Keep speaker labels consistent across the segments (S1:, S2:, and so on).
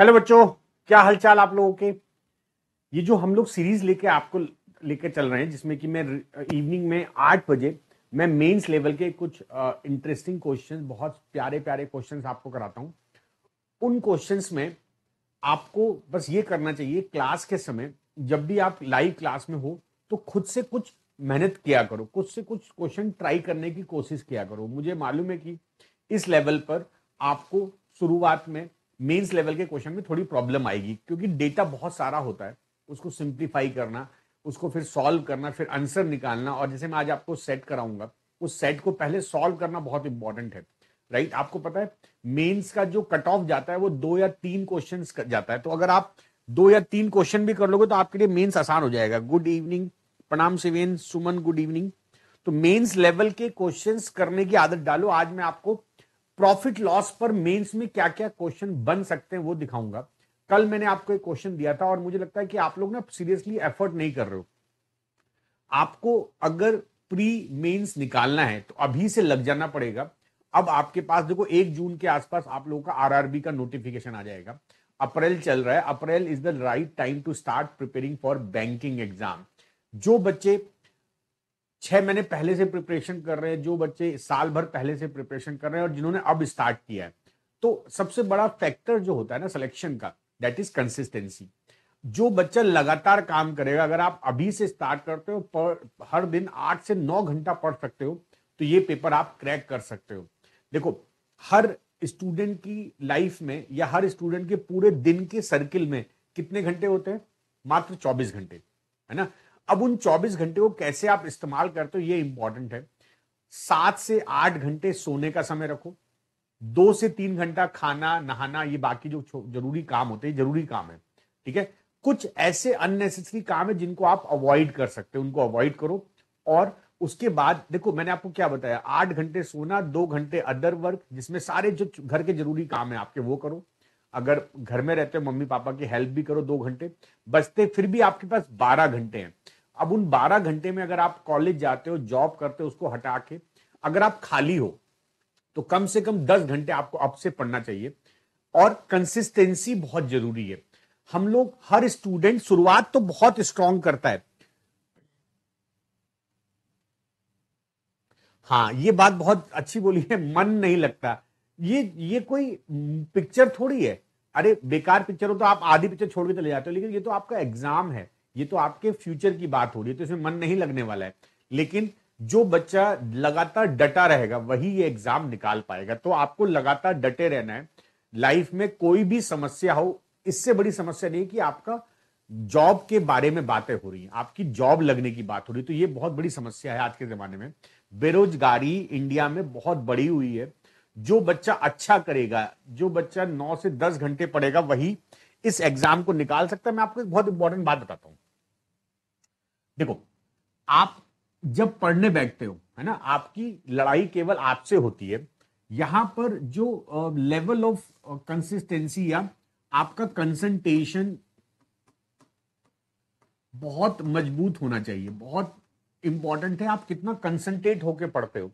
S1: Hello बच्चों क्या हालचाल आप लोगों के ये जो हम लोग सीरीज लेके आपको लेकर चल रहे हैं जिसमें कि मैं इवनिंग में आठ बजे मैं मेंस लेवल के कुछ इंटरेस्टिंग क्वेश्चंस बहुत प्यारे प्यारे क्वेश्चंस आपको कराता हूँ उन क्वेश्चंस में आपको बस ये करना चाहिए क्लास के समय जब भी आप लाइव क्लास में हो तो खुद से कुछ मेहनत किया करो कुछ से कुछ क्वेश्चन ट्राई करने की कोशिश किया करो मुझे मालूम है कि इस लेवल पर आपको शुरुआत में मेंस लेवल के क्वेश्चन में थोड़ी प्रॉब्लम आएगी क्योंकि डेटा बहुत सारा होता है उसको सिंप्लीफाई करना उसको फिर सॉल्व करना फिर आंसर निकालना और जैसे मैं आज आपको सेट कराऊंगा उस सेट को पहले सॉल्व करना बहुत इंपॉर्टेंट है राइट right? आपको पता है मेंस का जो कट ऑफ जाता है वो दो या तीन क्वेश्चन जाता है तो अगर आप दो या तीन क्वेश्चन भी कर लोगे तो आपके लिए मेंस आसान हो जाएगा गुड इवनिंग प्रणाम सिवेन सुमन गुड इवनिंग तो मेंस लेवल के क्वेश्चंस करने की आदत डालो आज मैं आपको प्रॉफिट लॉस पर मेंस में क्या क्या क्वेश्चन बन सकते हैं वो दिखाऊंगा कल मैंने आपको एक क्वेश्चन दिया था और मुझे लगता है कि आप लोग ना सीरियसली एफर्ट नहीं कर रहे हो आपको अगर प्री मेंस निकालना है तो अभी से लग जाना पड़ेगा अब आपके पास देखो एक जून के आसपास आप लोगों का आरआरबी का नोटिफिकेशन आ जाएगा अप्रैल चल रहा है April is the right time to start preparing for banking exam जो बच्चे छह महीने पहले से प्रिपरेशन कर रहे हैं जो बच्चे साल भर पहले से प्रिपरेशन कर रहे हैं और जिन्होंने अब स्टार्ट किया है तो सबसे बड़ा फैक्टर जो होता है ना सिलेक्शन का दैट इज कंसिस्टेंसी जो बच्चा लगातार काम करेगा अगर आप अभी से स्टार्ट करते हो पर हर दिन आठ से नौ घंटा पढ़ सकते हो तो ये पेपर आप क्रैक कर सकते हो देखो हर स्टूडेंट की लाइफ में या हर स्टूडेंट के पूरे दिन के सर्किल में कितने घंटे होते हैं मात्र चौबीस घंटे है ना अब उन 24 घंटे को कैसे आप इस्तेमाल करते हो ये इंपॉर्टेंट है सात से आठ घंटे सोने का समय रखो दो से तीन घंटा खाना नहाना ये बाकी जो जरूरी काम होते हैं जरूरी काम है ठीक है कुछ ऐसे अननेसेसरी काम है जिनको आप अवॉइड कर सकते हो उनको अवॉइड करो और उसके बाद देखो मैंने आपको क्या बताया आठ घंटे सोना दो घंटे अदर वर्क जिसमें सारे जो घर के जरूरी काम है आपके वो करो अगर घर में रहते हो मम्मी पापा की हेल्प भी करो दो घंटे बचते फिर भी आपके पास बारह घंटे हैं अब उन 12 घंटे में अगर आप कॉलेज जाते हो जॉब करते हो उसको हटा के अगर आप खाली हो तो कम से कम 10 घंटे आपको अब से पढ़ना चाहिए और कंसिस्टेंसी बहुत जरूरी है हम लोग हर स्टूडेंट शुरुआत तो बहुत स्ट्रांग करता है हाँ ये बात बहुत अच्छी बोली है मन नहीं लगता ये ये कोई पिक्चर थोड़ी है अरे बेकार पिक्चर हो तो आप आधी पिक्चर छोड़ के चले जाते हो लेकिन ये तो आपका एग्जाम है ये तो आपके फ्यूचर की बात हो रही है तो इसमें मन नहीं लगने वाला है लेकिन जो बच्चा लगातार डटा रहेगा वही ये एग्जाम निकाल पाएगा तो आपको लगातार डटे रहना है लाइफ में कोई भी समस्या हो इससे बड़ी समस्या नहीं कि आपका जॉब के बारे में बातें हो रही हैं आपकी जॉब लगने की बात हो रही है तो ये बहुत बड़ी समस्या है आज के जमाने में बेरोजगारी इंडिया में बहुत बड़ी हुई है जो बच्चा अच्छा करेगा जो बच्चा नौ से दस घंटे पढ़ेगा वही इस एग्जाम को निकाल सकता है मैं आपको एक बहुत इंपॉर्टेंट बात बताता हूँ देखो आप जब पढ़ने बैठते हो है ना आपकी लड़ाई केवल आपसे होती है यहां पर जो लेवल ऑफ कंसिस्टेंसी या आपका कंसंट्रेशन बहुत मजबूत होना चाहिए बहुत इंपॉर्टेंट है आप कितना कंसंट्रेट होके पढ़ते हो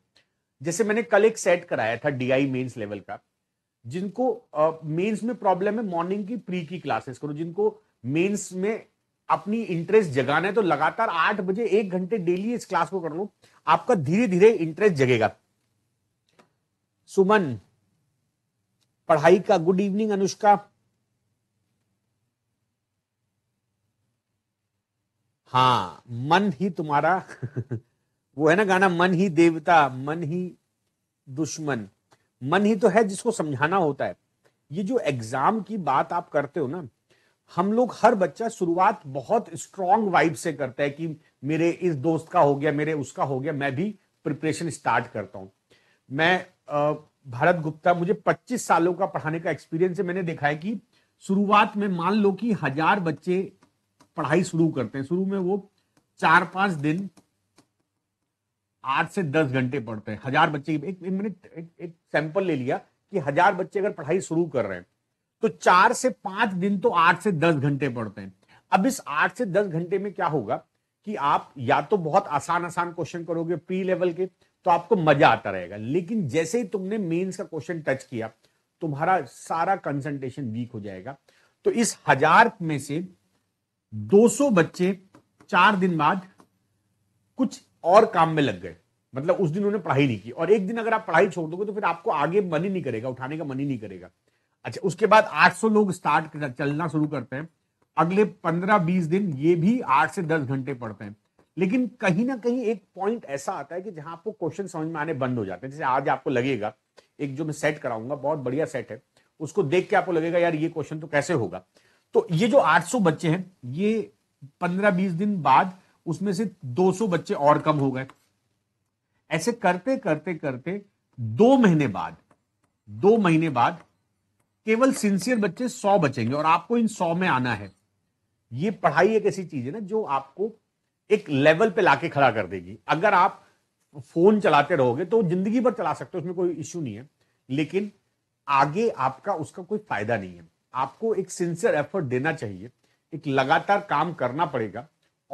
S1: जैसे मैंने कल एक सेट कराया था डीआई मेंस लेवल का जिनको मेंस में प्रॉब्लम है मॉर्निंग की प्री की क्लासेस करो जिनको मेंस में अपनी इंटरेस्ट जगाना है तो लगातार आठ बजे एक घंटे डेली इस क्लास को कर लो आपका धीरे धीरे इंटरेस्ट जगेगा सुमन पढ़ाई का गुड इवनिंग अनुष्का हाँ मन ही तुम्हारा वो है ना गाना मन ही देवता मन ही दुश्मन मन ही तो है जिसको समझाना होता है ये जो एग्जाम की बात आप करते हो ना हम लोग हर बच्चा शुरुआत बहुत स्ट्रांग वाइब से करता है कि मेरे इस दोस्त का हो गया मेरे उसका हो गया मैं भी प्रिपरेशन स्टार्ट करता हूँ मैं भारत गुप्ता मुझे 25 सालों का पढ़ाने का एक्सपीरियंस है मैंने देखा है कि शुरुआत में मान लो कि हजार बच्चे पढ़ाई शुरू करते हैं शुरू में वो चार पांच दिन आठ से दस घंटे पढ़ते हैं हजार बच्चे एक, एक एक, एक सैंपल ले लिया कि हजार बच्चे अगर पढ़ाई शुरू कर रहे हैं तो चार से पांच दिन तो आठ से दस घंटे पढ़ते हैं अब इस आठ से दस घंटे में क्या होगा कि आप या तो बहुत आसान आसान क्वेश्चन करोगे प्री लेवल के तो आपको मजा आता रहेगा लेकिन जैसे ही तुमने मेंस का क्वेश्चन टच किया तुम्हारा सारा कंसंट्रेशन वीक हो जाएगा तो इस हजार में से 200 बच्चे चार दिन बाद कुछ और काम में लग गए मतलब उस दिन उन्होंने पढ़ाई नहीं की और एक दिन अगर आप पढ़ाई छोड़ दोगे तो फिर आपको आगे मन ही नहीं करेगा उठाने का मन ही नहीं करेगा अच्छा उसके बाद 800 लोग स्टार्ट चलना शुरू करते हैं अगले 15-20 दिन ये भी 8 से 10 घंटे पढ़ते हैं लेकिन कहीं ना कहीं एक पॉइंट ऐसा आता है कि जहां आपको क्वेश्चन समझ में आने बंद हो जाते हैं जैसे आज आपको लगेगा एक जो मैं सेट कराऊंगा बहुत बढ़िया सेट है उसको देख के आपको लगेगा यार ये क्वेश्चन तो कैसे होगा तो ये जो 800 बच्चे हैं ये 15-20 दिन बाद उसमें से 200 बच्चे और कम हो गए ऐसे करते करते करते दो महीने बाद दो महीने बाद केवल सिंसियर बच्चे सौ बचेंगे और आपको इन सौ में आना है ये पढ़ाई एक ऐसी चीज है ना जो आपको एक लेवल पे लाके खड़ा कर देगी अगर आप फोन चलाते रहोगे तो जिंदगी भर चला सकते हो उसमें कोई इश्यू नहीं है लेकिन आगे आपका उसका कोई फायदा नहीं है आपको एक सिंसियर एफर्ट देना चाहिए एक लगातार काम करना पड़ेगा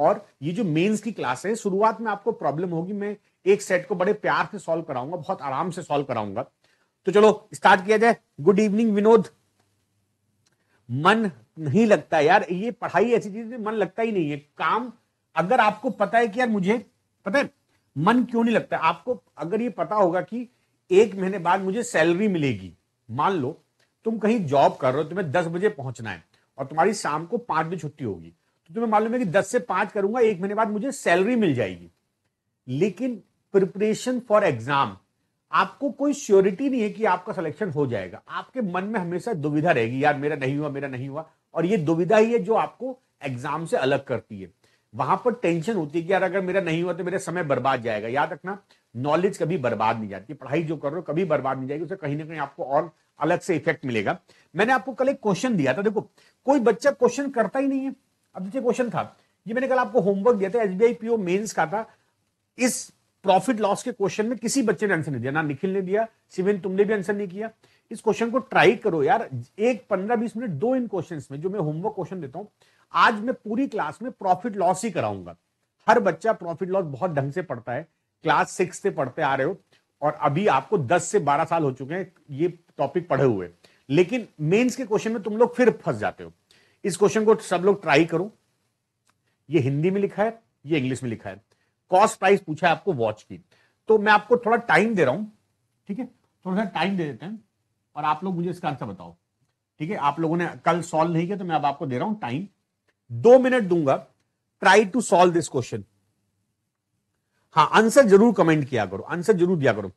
S1: और ये जो मेंस की क्लास है शुरुआत में आपको प्रॉब्लम होगी मैं एक सेट को बड़े प्यार से सॉल्व कराऊंगा बहुत आराम से सॉल्व कराऊंगा तो चलो स्टार्ट किया जाए गुड इवनिंग विनोद मन नहीं लगता यार ये पढ़ाई ऐसी चीज मन लगता ही नहीं है काम अगर आपको पता है कि यार मुझे पता है मन क्यों नहीं लगता आपको अगर ये पता होगा कि एक महीने बाद मुझे सैलरी मिलेगी मान लो तुम कहीं जॉब कर रहे हो तुम्हें दस बजे पहुंचना है और तुम्हारी शाम को पांच बजे छुट्टी होगी तो तुम्हें मालूम है कि दस से पांच करूंगा एक महीने बाद मुझे सैलरी मिल जाएगी लेकिन प्रिपरेशन फॉर एग्जाम आपको कोई श्योरिटी नहीं है कि आपका सिलेक्शन हो जाएगा आपके मन में हमेशा दुविधा रहेगी यार मेरा नहीं हुआ मेरा नहीं हुआ और ये दुविधा ही है जो आपको एग्जाम से अलग करती है वहां पर टेंशन होती है कि यार अगर मेरा नहीं हुआ तो मेरा समय बर्बाद जाएगा याद रखना नॉलेज कभी बर्बाद नहीं जाती पढ़ाई जो कर रहे हो कभी बर्बाद नहीं जाएगी उसे कहीं ना कहीं आपको और अलग से इफेक्ट मिलेगा मैंने आपको कल एक क्वेश्चन दिया था देखो कोई बच्चा क्वेश्चन करता ही नहीं है अब देखिए क्वेश्चन था ये मैंने कल आपको होमवर्क दिया था एसबीआई पीओ मेन्स का था इस प्रॉफिट लॉस के क्वेश्चन में किसी बच्चे ने आंसर नहीं दिया ना निखिल ने दिया सिविन तुमने भी आंसर नहीं किया इस क्वेश्चन को ट्राई करो यार एक पंद्रह बीस मिनट दो इन क्वेश्चन में जो मैं होमवर्क क्वेश्चन देता हूँ आज मैं पूरी क्लास में प्रॉफिट लॉस ही कराऊंगा हर बच्चा प्रॉफिट लॉस बहुत ढंग से पढ़ता है क्लास सिक्स से पढ़ते आ रहे हो और अभी आपको दस से बारह साल हो चुके हैं ये टॉपिक पढ़े हुए लेकिन मेंस के क्वेश्चन में तुम लोग फिर फंस जाते हो इस क्वेश्चन को सब लोग ट्राई करो ये हिंदी में लिखा है ये इंग्लिश में लिखा है कॉस्ट प्राइस पूछा है आपको वॉच की तो मैं आपको थोड़ा टाइम दे रहा हूं ठीक है थोड़ा सा टाइम दे देते हैं और आप लोग मुझे इसका आंसर बताओ ठीक है आप लोगों ने कल सॉल्व नहीं किया तो मैं अब आपको दे रहा हूं टाइम दो मिनट दूंगा try to solve this question हाँ आंसर जरूर कमेंट किया करो आंसर जरूर दिया करो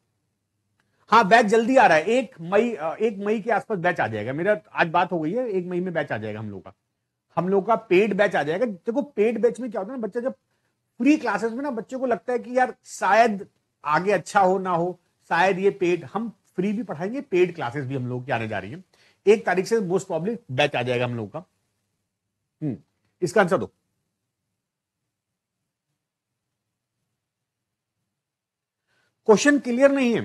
S1: हाँ बैच जल्दी आ रहा है एक मई एक मई के आसपास बैच आ जाएगा मेरा आज बात हो गई है एक मई में बैच आ जाएगा हम लोग का हम लोग का पेड बैच आ जाएगा देखो पेड बैच में क्या होता है ना बच्चा जब प्री क्लासेस में ना बच्चों को लगता है कि यार शायद आगे अच्छा हो ना हो शायद ये पेड हम फ्री भी पढ़ाएंगे पेड क्लासेस भी हम लोग की आने जा रही है एक तारीख से मोस्ट प्रॉब्लम बैच आ जाएगा हम लोगों का हम्म, इसका आंसर दो क्वेश्चन क्लियर नहीं है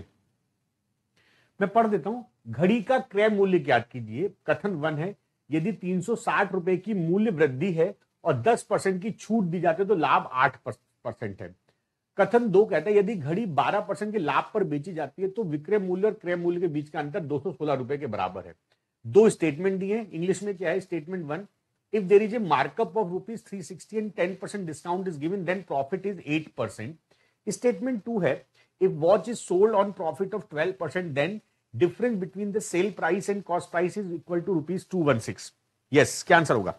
S1: मैं पढ़ देता हूं घड़ी का क्रय मूल्य ज्ञात कीजिए कथन वन है यदि 360 रुपए की मूल्य वृद्धि है और 10 परसेंट की छूट दी जाती है तो लाभ 8 परसेंट है कथन दो कहता है यदि घड़ी 12 परसेंट के लाभ पर बेची जाती है तो विक्रय मूल्य और क्रय मूल्य के बीच का अंतर दो रुपए के बराबर है दो स्टेटमेंट दिए इंग्लिश में क्या है statement one if there is a markup of rupees three sixty and ten percent discount is given then profit is eight percent statement two है if watch is sold on profit of twelve percent then difference between the sale price and cost price is equal to rupees two one six yes क्या answer होगा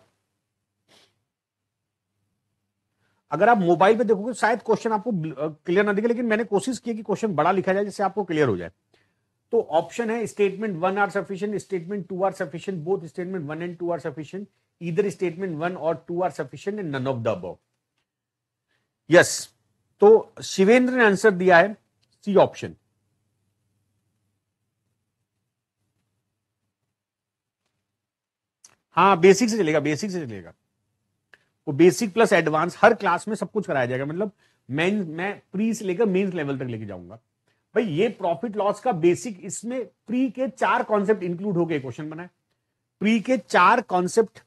S1: अगर आप mobile पे देखोगे शायद question आपको clear ना दिखे लेकिन मैंने कोशिश की कि क्वेश्चन बड़ा लिखा जाए जिससे आपको क्लियर हो जाए तो ऑप्शन है statement one are sufficient statement two are sufficient both statement one and two are sufficient इधर स्टेटमेंट वन और two are sufficient and none of the above yes तो शिवेंद्र ने आंसर दिया है सी ऑप्शन हाँ बेसिक से चलेगा बेसिक से चलेगा वो बेसिक प्लस एडवांस हर क्लास में सब कुछ कराया जाएगा मतलब मैं मैं प्री से लेकर मेन्स लेवल तक लेके जाऊंगा भाई ये प्रॉफिट लॉस का बेसिक इसमें प्री के चार कॉन्सेप्ट इंक्लूड होकर क्वेश्चन बनाए प्री के चार कॉन्सेप्ट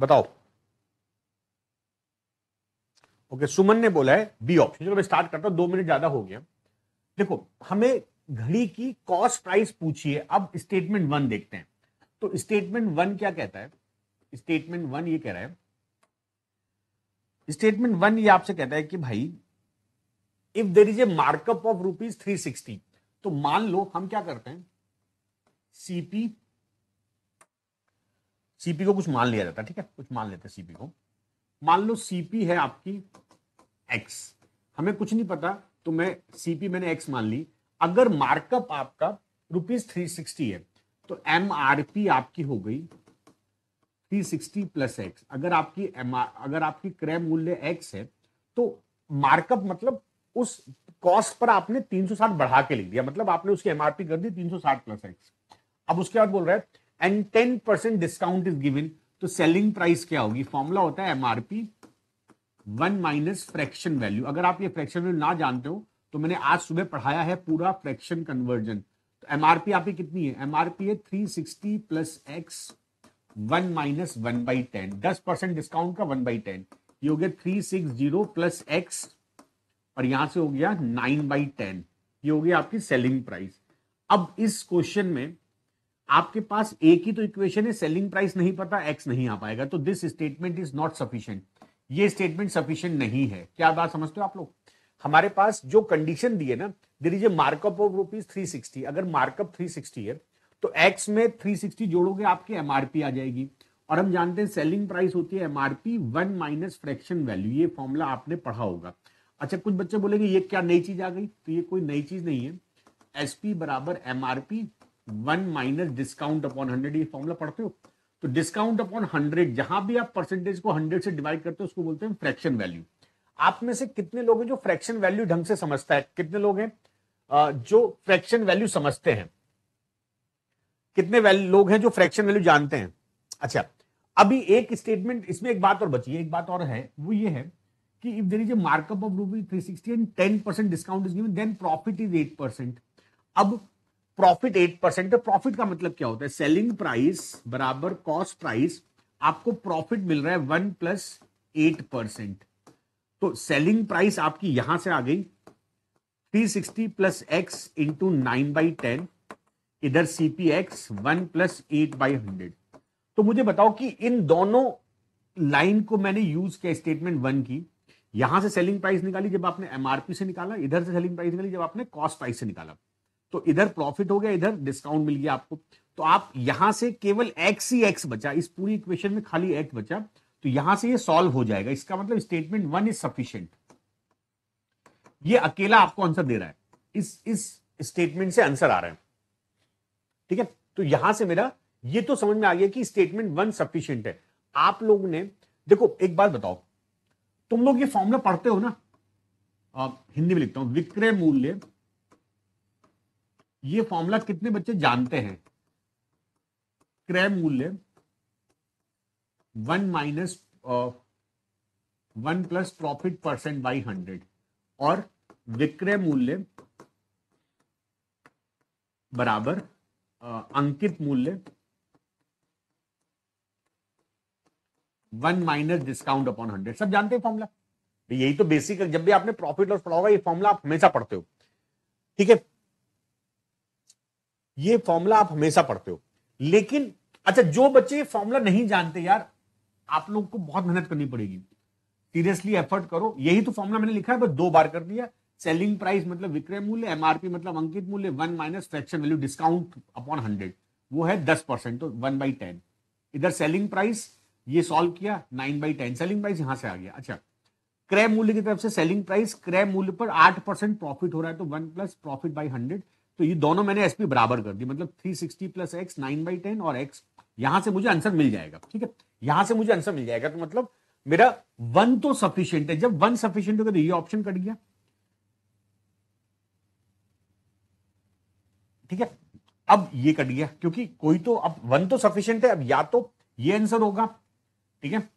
S1: बताओ ओके okay, सुमन ने बोला है बी ऑप्शन चलो मैं स्टार्ट करता हूं दो मिनट ज्यादा हो गया देखो हमें घड़ी की कॉस्ट प्राइस पूछिए अब स्टेटमेंट वन देखते हैं तो स्टेटमेंट वन क्या कहता है स्टेटमेंट वन ये कह रहा है स्टेटमेंट वन ये आपसे कहता है कि भाई if there is a markup of rupees three sixty तो मान लो हम क्या करते हैं सीपी सीपी को कुछ मान लिया जाता है ठीक है कुछ मान लेते हैं सीपी को मान लो सीपी है आपकी एक्स हमें कुछ नहीं पता तो मैं सीपी मैंने एक्स मान ली अगर मार्कअप आपका रुपीज थ्री सिक्सटी है तो एम आर पी आपकी हो गई थ्री सिक्सटी प्लस एक्स अगर आपकी एम अगर आपकी क्रय मूल्य एक्स है तो मार्कअप मतलब उस कॉस्ट पर आपने तीन सौ साठ बढ़ा के लिख दिया मतलब आपने उसकी एमआरपी कर दी तीन सौ साठ प्लस एक्स अब उसके बाद बोल रहे हैं and ten percent discount is given तो सेलिंग प्राइस क्या होगी फॉर्मूला होता है MRP one minus fraction value अगर आप ये फ्रैक्शन वैल्यू ना जानते हो तो मैंने आज सुबह पढ़ाया है पूरा फ्रैक्शन कन्वर्जन तो एमआरपी आपकी कितनी है एमआरपी है three sixty plus x one minus one by ten दस परसेंट डिस्काउंट का वन बाई टेन ये हो गया three six zero plus x और यहां से हो गया नाइन बाई टेन ये हो गया आपकी सेलिंग प्राइस अब इस क्वेश्चन में आपके पास एक ही तो इक्वेशन है सेलिंग प्राइस नहीं पता एक्स नहीं आ पाएगा तो this statement is not sufficient ये स्टेटमेंट सफिशियंट नहीं है क्या बात समझते हो आप लोग हमारे पास जो कंडीशन दी है ना there is markup of rupees three sixty अगर मार्कअप थ्री सिक्सटी है तो एक्स में थ्री सिक्सटी जोड़ोगे आपकी एमआरपी आ जाएगी और हम जानते हैं सेलिंग प्राइस होती है MRP one minus fraction value ये फॉर्मूला आपने पढ़ा होगा अच्छा कुछ बच्चे बोलेंगे ये क्या नई चीज आ गई तो ये कोई नई चीज नहीं है एसपी बराबर MRP one minus discount upon hundred ये फॉर्मूला पढ़ते हो तो डिस्काउंट अपॉन हंड्रेड जहां भी आप परसेंटेज को हंड्रेड से डिवाइड करते हो उसको बोलते हैं फ्रैक्शन वैल्यू आप में से कितने लोग हैं जो फ्रैक्शन वैल्यू ढंग से समझता है कितने लोग हैं जो फ्रैक्शन वैल्यू समझते हैं कितने लोग हैं जो फ्रैक्शन वैल्यू जानते हैं अच्छा अभी एक स्टेटमेंट इसमें एक बात और बची है एक बात और है वो ये है कि if there is a markup of rupee three sixty and ten percent discount is given then profit is eight percent अब प्रॉफिट एट परसेंट तो प्रॉफिट का मतलब क्या होता है सेलिंग प्राइस बराबर कॉस्ट प्राइस आपको प्रॉफिट मिल रहा है वन प्लस एट परसेंट तो सेलिंग प्राइस आपकी यहां से आ गई three sixty plus x into nine by ten इधर CP x one plus eight by hundred तो मुझे बताओ कि इन दोनों लाइन को मैंने यूज किया स्टेटमेंट वन की यहां से सेलिंग प्राइस निकाली जब आपने एमआरपी से निकाला इधर से सेलिंग प्राइस निकाली जब आपने कॉस्ट प्राइस से निकाला तो इधर प्रॉफिट हो गया इधर डिस्काउंट मिल गया आपको तो आप यहां से केवल एक्स ही एक्स बचा इस पूरी इक्वेशन में खाली एक्स बचा तो यहां से ये यह सॉल्व हो जाएगा इसका मतलब स्टेटमेंट वन इज सफिशियंट ये अकेला आपको आंसर दे रहा है इस इस स्टेटमेंट से आंसर आ रहा है ठीक है तो यहां से मेरा ये तो समझ में आ गया कि स्टेटमेंट वन सफिशियंट है आप लोग ने देखो एक बात बताओ तुम लोग ये फॉर्मुला पढ़ते हो ना आ, हिंदी में लिखता हूं विक्रय मूल्य ये फॉर्मूला कितने बच्चे जानते हैं क्रय मूल्य one minus one plus profit percent by hundred और विक्रय मूल्य बराबर uh, अंकित मूल्य one minus discount upon hundred सब जानते हैं फॉर्मूला यही तो बेसिक जब भी आपने प्रॉफिट और पढ़ा होगा ये फॉर्मूला आप हमेशा पढ़ते हो ठीक है ये फॉर्मूला आप हमेशा पढ़ते हो लेकिन अच्छा जो बच्चे ये फॉर्मूला नहीं जानते यार आप लोग को बहुत मेहनत करनी पड़ेगी सीरियसली एफर्ट करो यही तो फॉर्मूला मैंने लिखा है बस दो बार कर दिया सेलिंग प्राइस मतलब विक्रय मूल्य एमआरपी मतलब अंकित मूल्य one minus fraction value discount upon hundred वो है दस परसेंट तो वन बाई टेन इधर सेलिंग प्राइस ये सॉल्व किया nine by ten selling price यहां से आ गया अच्छा क्रय मूल्य की तरफ से सेलिंग प्राइस क्रय मूल्य पर आठ परसेंट प्रॉफिट हो रहा है तो one plus profit by hundred तो ये दोनों मैंने एसपी बराबर कर दी मतलब 360 plus x nine by ten और एक्स यहां से मुझे आंसर मिल जाएगा ठीक है यहां से मुझे आंसर मिल जाएगा तो मतलब मेरा वन तो सफिशियंट है जब वन सफिशियंट होगा तो ये ऑप्शन कट गया ठीक है अब ये कट गया क्योंकि कोई तो अब वन तो सफिशियंट है अब या तो ये आंसर होगा ठीक है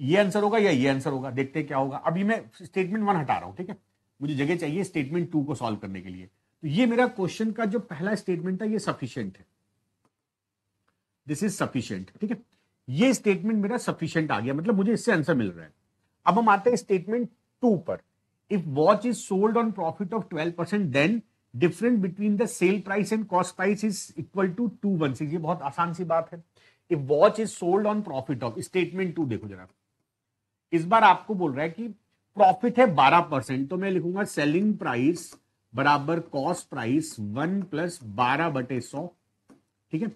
S1: ये आंसर होगा या ये आंसर होगा देखते क्या होगा अभी मैं स्टेटमेंट वन हटा रहा हूं ठीक है मुझे जगह चाहिए स्टेटमेंट टू को सॉल्व करने के लिए तो ये मेरा क्वेश्चन का जो पहला स्टेटमेंट है ये सफिशियंट है दिस इज सफिशियंट ठीक है ये स्टेटमेंट मेरा सफिशियंट आ गया मतलब मुझे इससे आंसर मिल रहा है अब हम आते हैं स्टेटमेंट टू पर if watch is sold on profit of twelve percent then different between the sale price and cost price is equal to two one six ये बहुत आसान सी बात है if watch is sold on profit of statement two देखो जरा इस बार आपको बोल रहा है कि प्रॉफिट है बारह परसेंट तो मैं लिखूंगा सेलिंग प्राइस बराबर कॉस्ट प्राइस वन प्लस बारह बटे सौ ठीक है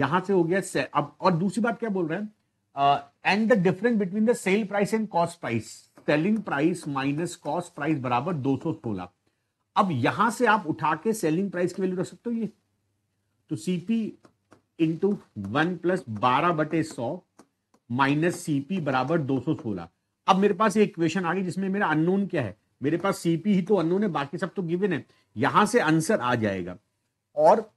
S1: यहां से हो गया अब और दूसरी बात क्या बोल रहे हैं and the difference between the sale price and cost price selling price minus cost price बराबर दो सौ सोलह अब यहां से आप उठा के सेलिंग प्राइस की वैल्यू रख सकते हो ये तो सीपी इंटू वन प्लस बारह बटे सौ माइनस सीपी बराबर दो सौ सोलह अब मेरे पास ये इक्वेशन आ गई जिसमें मेरा अननोन क्या है मेरे पास सीपी ही तो अनु ने बाकी सब तो गिवन है यहां से आंसर आ जाएगा और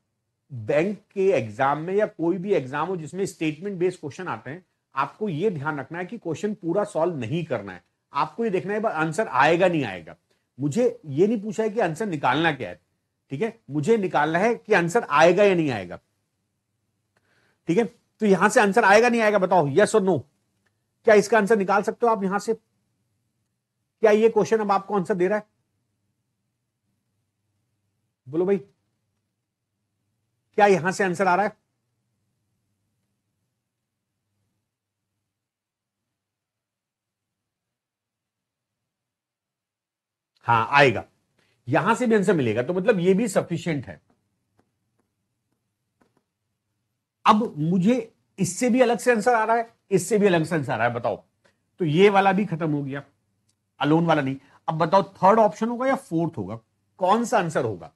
S1: बैंक के एग्जाम में या कोई भी एग्जाम हो जिसमें स्टेटमेंट बेस्ड क्वेश्चन आते हैं आपको यह ध्यान रखना है कि क्वेश्चन पूरा सॉल्व नहीं करना है आपको ये देखना है आंसर आएगा नहीं आएगा मुझे ये नहीं पूछा है कि आंसर निकालना क्या है ठीक है मुझे निकालना है कि आंसर आएगा या नहीं आएगा ठीक है तो यहां से आंसर आएगा नहीं आएगा बताओ यस और नो क्या इसका आंसर निकाल सकते हो आप यहां से क्या ये क्वेश्चन अब आपको आंसर दे रहा है बोलो भाई क्या यहां से आंसर आ रहा है हाँ आएगा यहां से भी आंसर मिलेगा तो मतलब ये भी सफिशियंट है अब मुझे इससे भी अलग से आंसर आ रहा है इससे भी अलग से आंसर आ रहा है बताओ तो ये वाला भी खत्म हो गया अलोन वाला नहीं अब बताओ थर्ड ऑप्शन होगा या फोर्थ होगा कौन सा आंसर होगा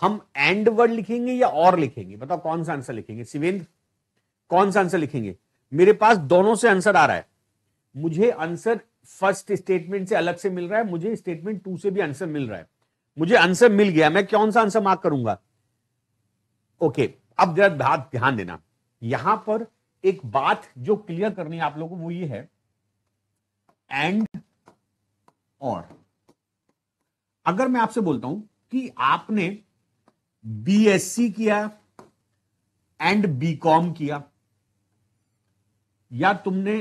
S1: हम एंड वर्ड लिखेंगे या और लिखेंगे बताओ कौन सा आंसर लिखेंगे शिवेंद्र कौन सा आंसर लिखेंगे मेरे पास दोनों से आंसर आ रहा है मुझे आंसर फर्स्ट स्टेटमेंट से अलग से मिल रहा है मुझे स्टेटमेंट टू से भी आंसर मिल रहा है मुझे आंसर मिल गया मैं कौन सा आंसर मार्क करूंगा ओके अब जरा ध्यान देना यहां पर एक बात जो क्लियर करनी है आप लोगों को वो ये है एंड और अगर मैं आपसे बोलता हूं कि आपने बीएससी किया एंड बीकॉम किया या तुमने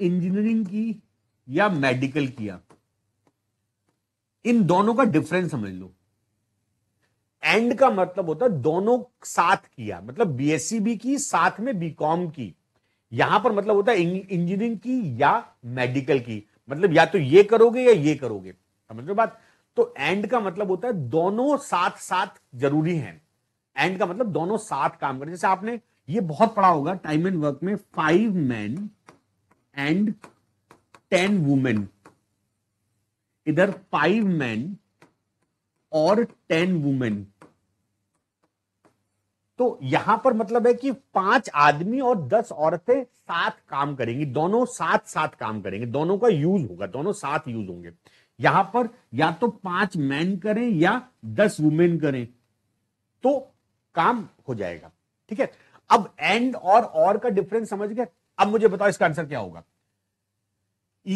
S1: इंजीनियरिंग की या मेडिकल किया इन दोनों का डिफरेंस समझ लो एंड का मतलब होता है दोनों साथ किया मतलब बीएससी भी की साथ में बीकॉम की यहां पर मतलब होता है इंजीनियरिंग की या मेडिकल की मतलब या तो ये करोगे या ये करोगे समझ लो बात तो एंड का मतलब होता है दोनों साथ साथ जरूरी है एंड का मतलब दोनों साथ काम करें जैसे आपने ये बहुत पढ़ा होगा टाइम एंड वर्क में five man and ten women इधर फाइव मैन और टेन वुमेन तो यहां पर मतलब है कि पांच आदमी और दस औरतें साथ काम करेंगी दोनों साथ साथ काम करेंगे दोनों का यूज होगा दोनों साथ यूज होंगे यहां पर या तो पांच मैन करें या दस वुमेन करें तो काम हो जाएगा ठीक है अब एंड और और का डिफरेंस समझ गए अब मुझे बताओ इसका आंसर क्या होगा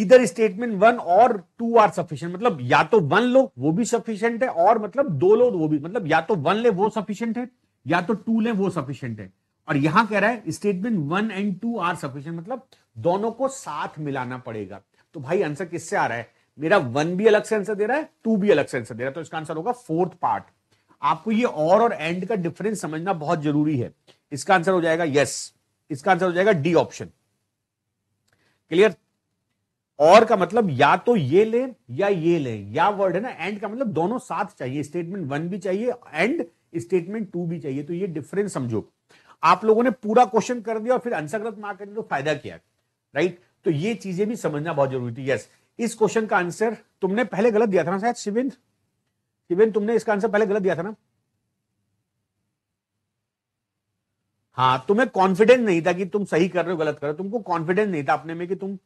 S1: इधर स्टेटमेंट वन और टू आर सफिशियंट मतलब या तो वन लो वो भी सफिशियंट है और मतलब दो लो वो भी मतलब या तो वन ले वो सफिशियंट है या तो टूल है वो सफिशियंट है और यहां कह रहा है statement one and two are sufficient मतलब दोनों को साथ मिलाना पड़ेगा तो भाई आंसर किससे आ रहा है मेरा वन भी अलग से आंसर दे रहा है टू भी अलग से आंसर दे रहा है तो इसका आंसर होगा फोर्थ पार्ट आपको ये और और एंड का डिफरेंस समझना बहुत जरूरी है इसका आंसर हो जाएगा यस इसका आंसर हो जाएगा डी ऑप्शन क्लियर और का मतलब या तो ये ले या ये ले या वर्ड है ना एंड का मतलब दोनों साथ चाहिए स्टेटमेंट वन भी चाहिए एंड स्टेटमेंट टू भी चाहिए तो ये डिफरेंस समझो आप लोगों ने पूरा क्वेश्चन कर दिया और फिर अंशग्रत मार्क करने तो फायदा किया राइट तो ये चीजें भी समझना बहुत जरूरी थी यस इस क्वेश्चन का आंसर तुमने पहले गलत दिया था ना शायद शिविंद शिविंद तुमने इसका आंसर पहले गलत दिया था ना हाँ तुम्हें कॉन्फिडेंस नहीं था कि तुम सही कर रहे हो गलत कर रहे हो तुमको कॉन्फिडेंस नहीं था अपने में कि तुम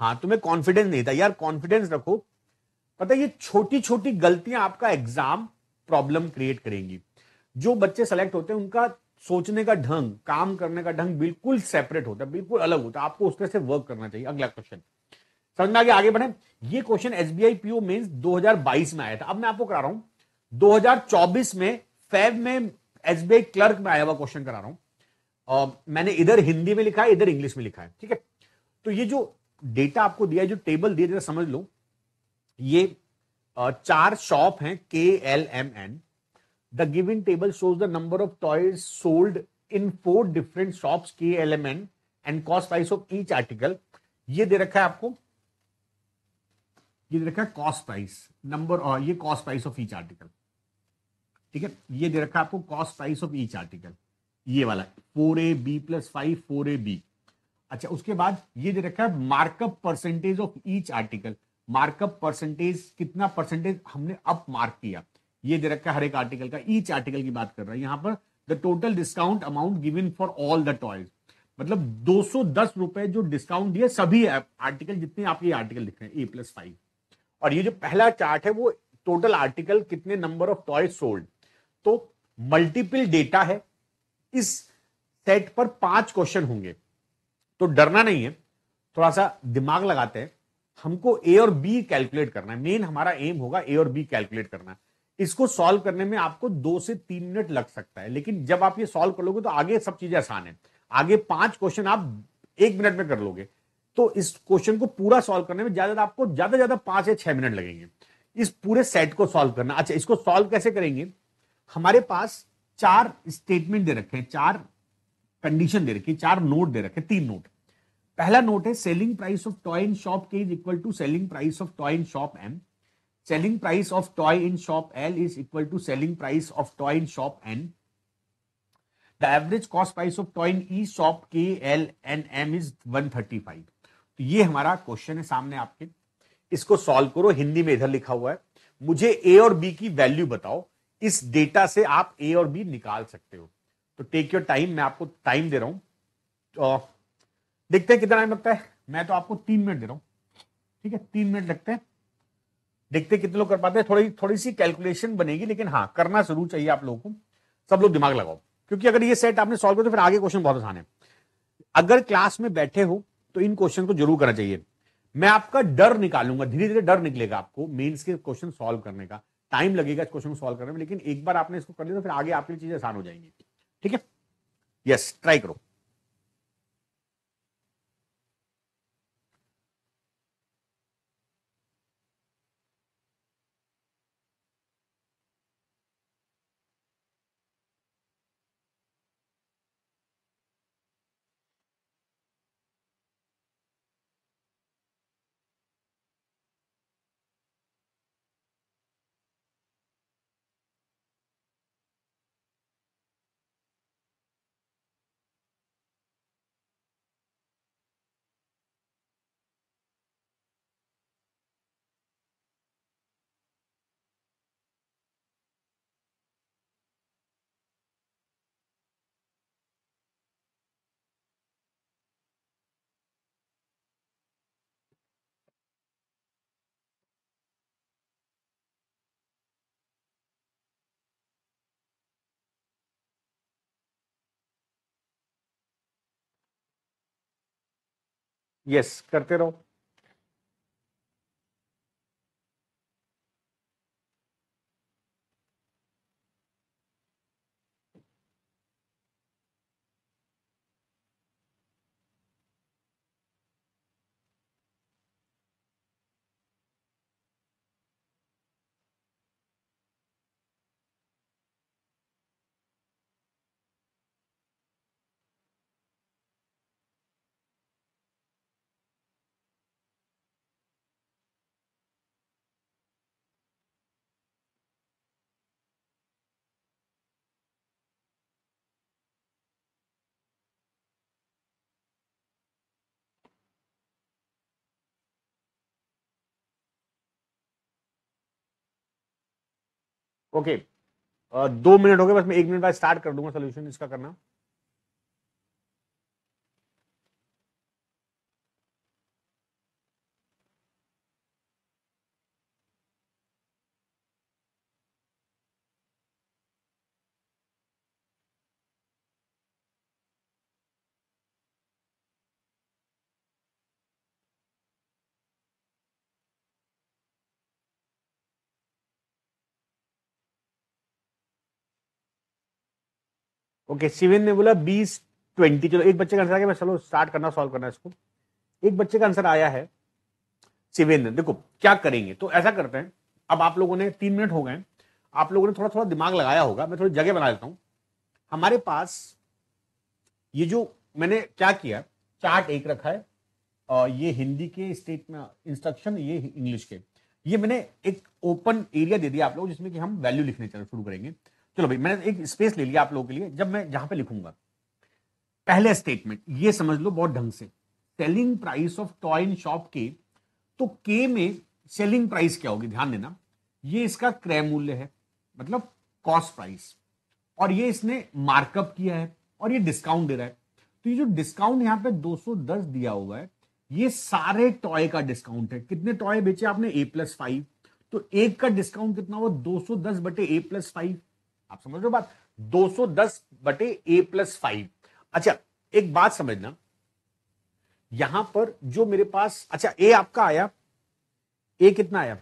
S1: हाँ तुम्हें कॉन्फिडेंस नहीं था यार कॉन्फिडेंस रखो पता है ये छोटी छोटी गलतियां आपका एग्जाम प्रॉब्लम क्रिएट करेंगी जो बच्चे सेलेक्ट होते हैं उनका सोचने का ढंग काम करने का ढंग बिल्कुल सेपरेट होता है बिल्कुल अलग होता है आपको उस तरह से वर्क करना चाहिए अगला क्वेश्चन समझ में आगे आगे बढ़े ये question S B I PO mains 2022 में आया था अब मैं आपको करा रहा हूं 2024 में फेब में एस बी आई क्लर्क में आया हुआ क्वेश्चन करा रहा हूं Uh, मैंने इधर हिंदी में लिखा है इधर इंग्लिश में लिखा है ठीक है तो ये जो डेटा आपको दिया है जो टेबल दिया जरा समझ लो ये चार शॉप हैं K L M N The given table shows the number of toys sold in four different shops, KLMN, and cost price of each article. ये दे रखा है आपको ये दे रखा है कॉस्ट प्राइस नंबर और ये cost price of each article ठीक है ये दे रखा है आपको cost price of each article ये वाला four A B plus five four A B अच्छा उसके बाद ये दे रखा है markup percentage of each article markup percentage कितना परसेंटेज हमने अप मार्क किया ये दे रखा है हर एक आर्टिकल का ईच आर्टिकल की बात कर रहा है यहाँ पर the total discount amount given for all the toys मतलब दो सौ दस रुपए जो डिस्काउंट दिया सभी आर्टिकल जितने आप ये आर्टिकल लिख रहे हैं ए प्लस फाइव और ये जो पहला चार्ट है वो टोटल आर्टिकल कितने नंबर ऑफ टॉयज सोल्ड तो मल्टीपल डेटा है इस सेट पर पांच क्वेश्चन होंगे तो डरना नहीं है थोड़ा सा दिमाग लगाते हैं हमको ए और बी कैलकुलेट करना है मेन हमारा एम होगा ए और बी कैलकुलेट करना इसको सॉल्व करने में आपको दो से तीन मिनट लग सकता है लेकिन जब आप ये सॉल्व कर लोगे तो आगे सब चीजें आसान है आगे पांच क्वेश्चन आप एक मिनट में कर लोगे तो इस क्वेश्चन को पूरा सॉल्व करने में ज्यादा आपको ज्यादा ज्यादा पांच या छह मिनट लगेंगे इस पूरे सेट को सॉल्व करना अच्छा इसको सॉल्व कैसे करेंगे हमारे पास चार स्टेटमेंट दे रखे हैं चार कंडीशन दे रखी है चार नोट दे रखे तीन नोट पहला नोट है selling price of toy in shop K is equal to selling price of toy in shop M selling price of toy in shop L is equal to selling price of toy in shop N. The average cost price of toy in E shop K, L and M is 135. तो ये हमारा question है सामने आपके इसको solve करो हिंदी में इधर लिखा हुआ है मुझे ए और बी की वैल्यू बताओ इस डेटा से आप ए और बी निकाल सकते हो तो टेक योर टाइम मैं आपको टाइम दे रहा हूं तो देखते हैं कितना टाइम लगता है मैं तो आपको तीन मिनट दे रहा हूं ठीक है तीन मिनट लगते हैं देखते कितने लोग कर पाते हैं थोड़ी थोड़ी सी कैलकुलेशन बनेगी लेकिन हाँ करना जरूर चाहिए आप लोगों को सब लोग दिमाग लगाओ क्योंकि अगर ये सेट आपने सॉल्व किया तो फिर आगे क्वेश्चन बहुत आसान है अगर क्लास में बैठे हो तो इन क्वेश्चन को जरूर करना चाहिए मैं आपका डर निकालूंगा धीरे धीरे डर निकलेगा आपको मेंस के क्वेश्चन सॉल्व करने का टाइम लगेगा इस क्वेश्चन को सॉल्व करने में लेकिन एक बार आपने इसको कर लिया तो फिर आगे आपकी चीजें आसान हो जाएंगी ठीक है यस ट्राई करो यस करते रहो ओके uh, दो मिनट हो गए बस मैं एक मिनट बाद स्टार्ट कर दूंगा सोल्यूशन इसका करना ओके सिविन ने बोला बीस ट्वेंटी चलो एक बच्चे का आंसर आ गया चलो स्टार्ट करना सॉल्व करना इसको एक बच्चे का आंसर आया है सिविन ने देखो क्या करेंगे तो ऐसा करते हैं अब आप लोगों ने तीन मिनट हो गए आप लोगों ने थोड़ा थोड़ा दिमाग लगाया होगा मैं थोड़ी जगह बना देता हूं हमारे पास ये जो मैंने क्या किया चार्ट एक रखा है और ये हिंदी के स्टेट में इंस्ट्रक्शन ये इंग्लिश के ये मैंने एक ओपन एरिया दे दिया आप लोग जिसमें कि हम वैल्यू लिखने चल शुरू करेंगे चलो भाई मैंने एक स्पेस ले लिया आप लोगों के लिए जब मैं जहां पे लिखूंगा पहले स्टेटमेंट ये समझ लो बहुत ढंग से selling price of toy in shop K तो के में सेलिंग प्राइस क्या होगी ध्यान देना ये इसका क्रय मूल्य है मतलब कॉस्ट प्राइस और ये इसने मार्कअप किया है और ये डिस्काउंट दे रहा है तो ये जो डिस्काउंट यहाँ पे 210 दिया हुआ है ये सारे टॉय का डिस्काउंट है कितने टॉय बेचे आपने ए प्लस फाइव तो एक का डिस्काउंट कितना हुआ दस बटे ए प्लस फाइव आप समझ रहे हो बात 210 बटे ए प्लस फाइव अच्छा एक बात समझना यहां पर जो मेरे पास अच्छा ए आपका आया ए कितना आया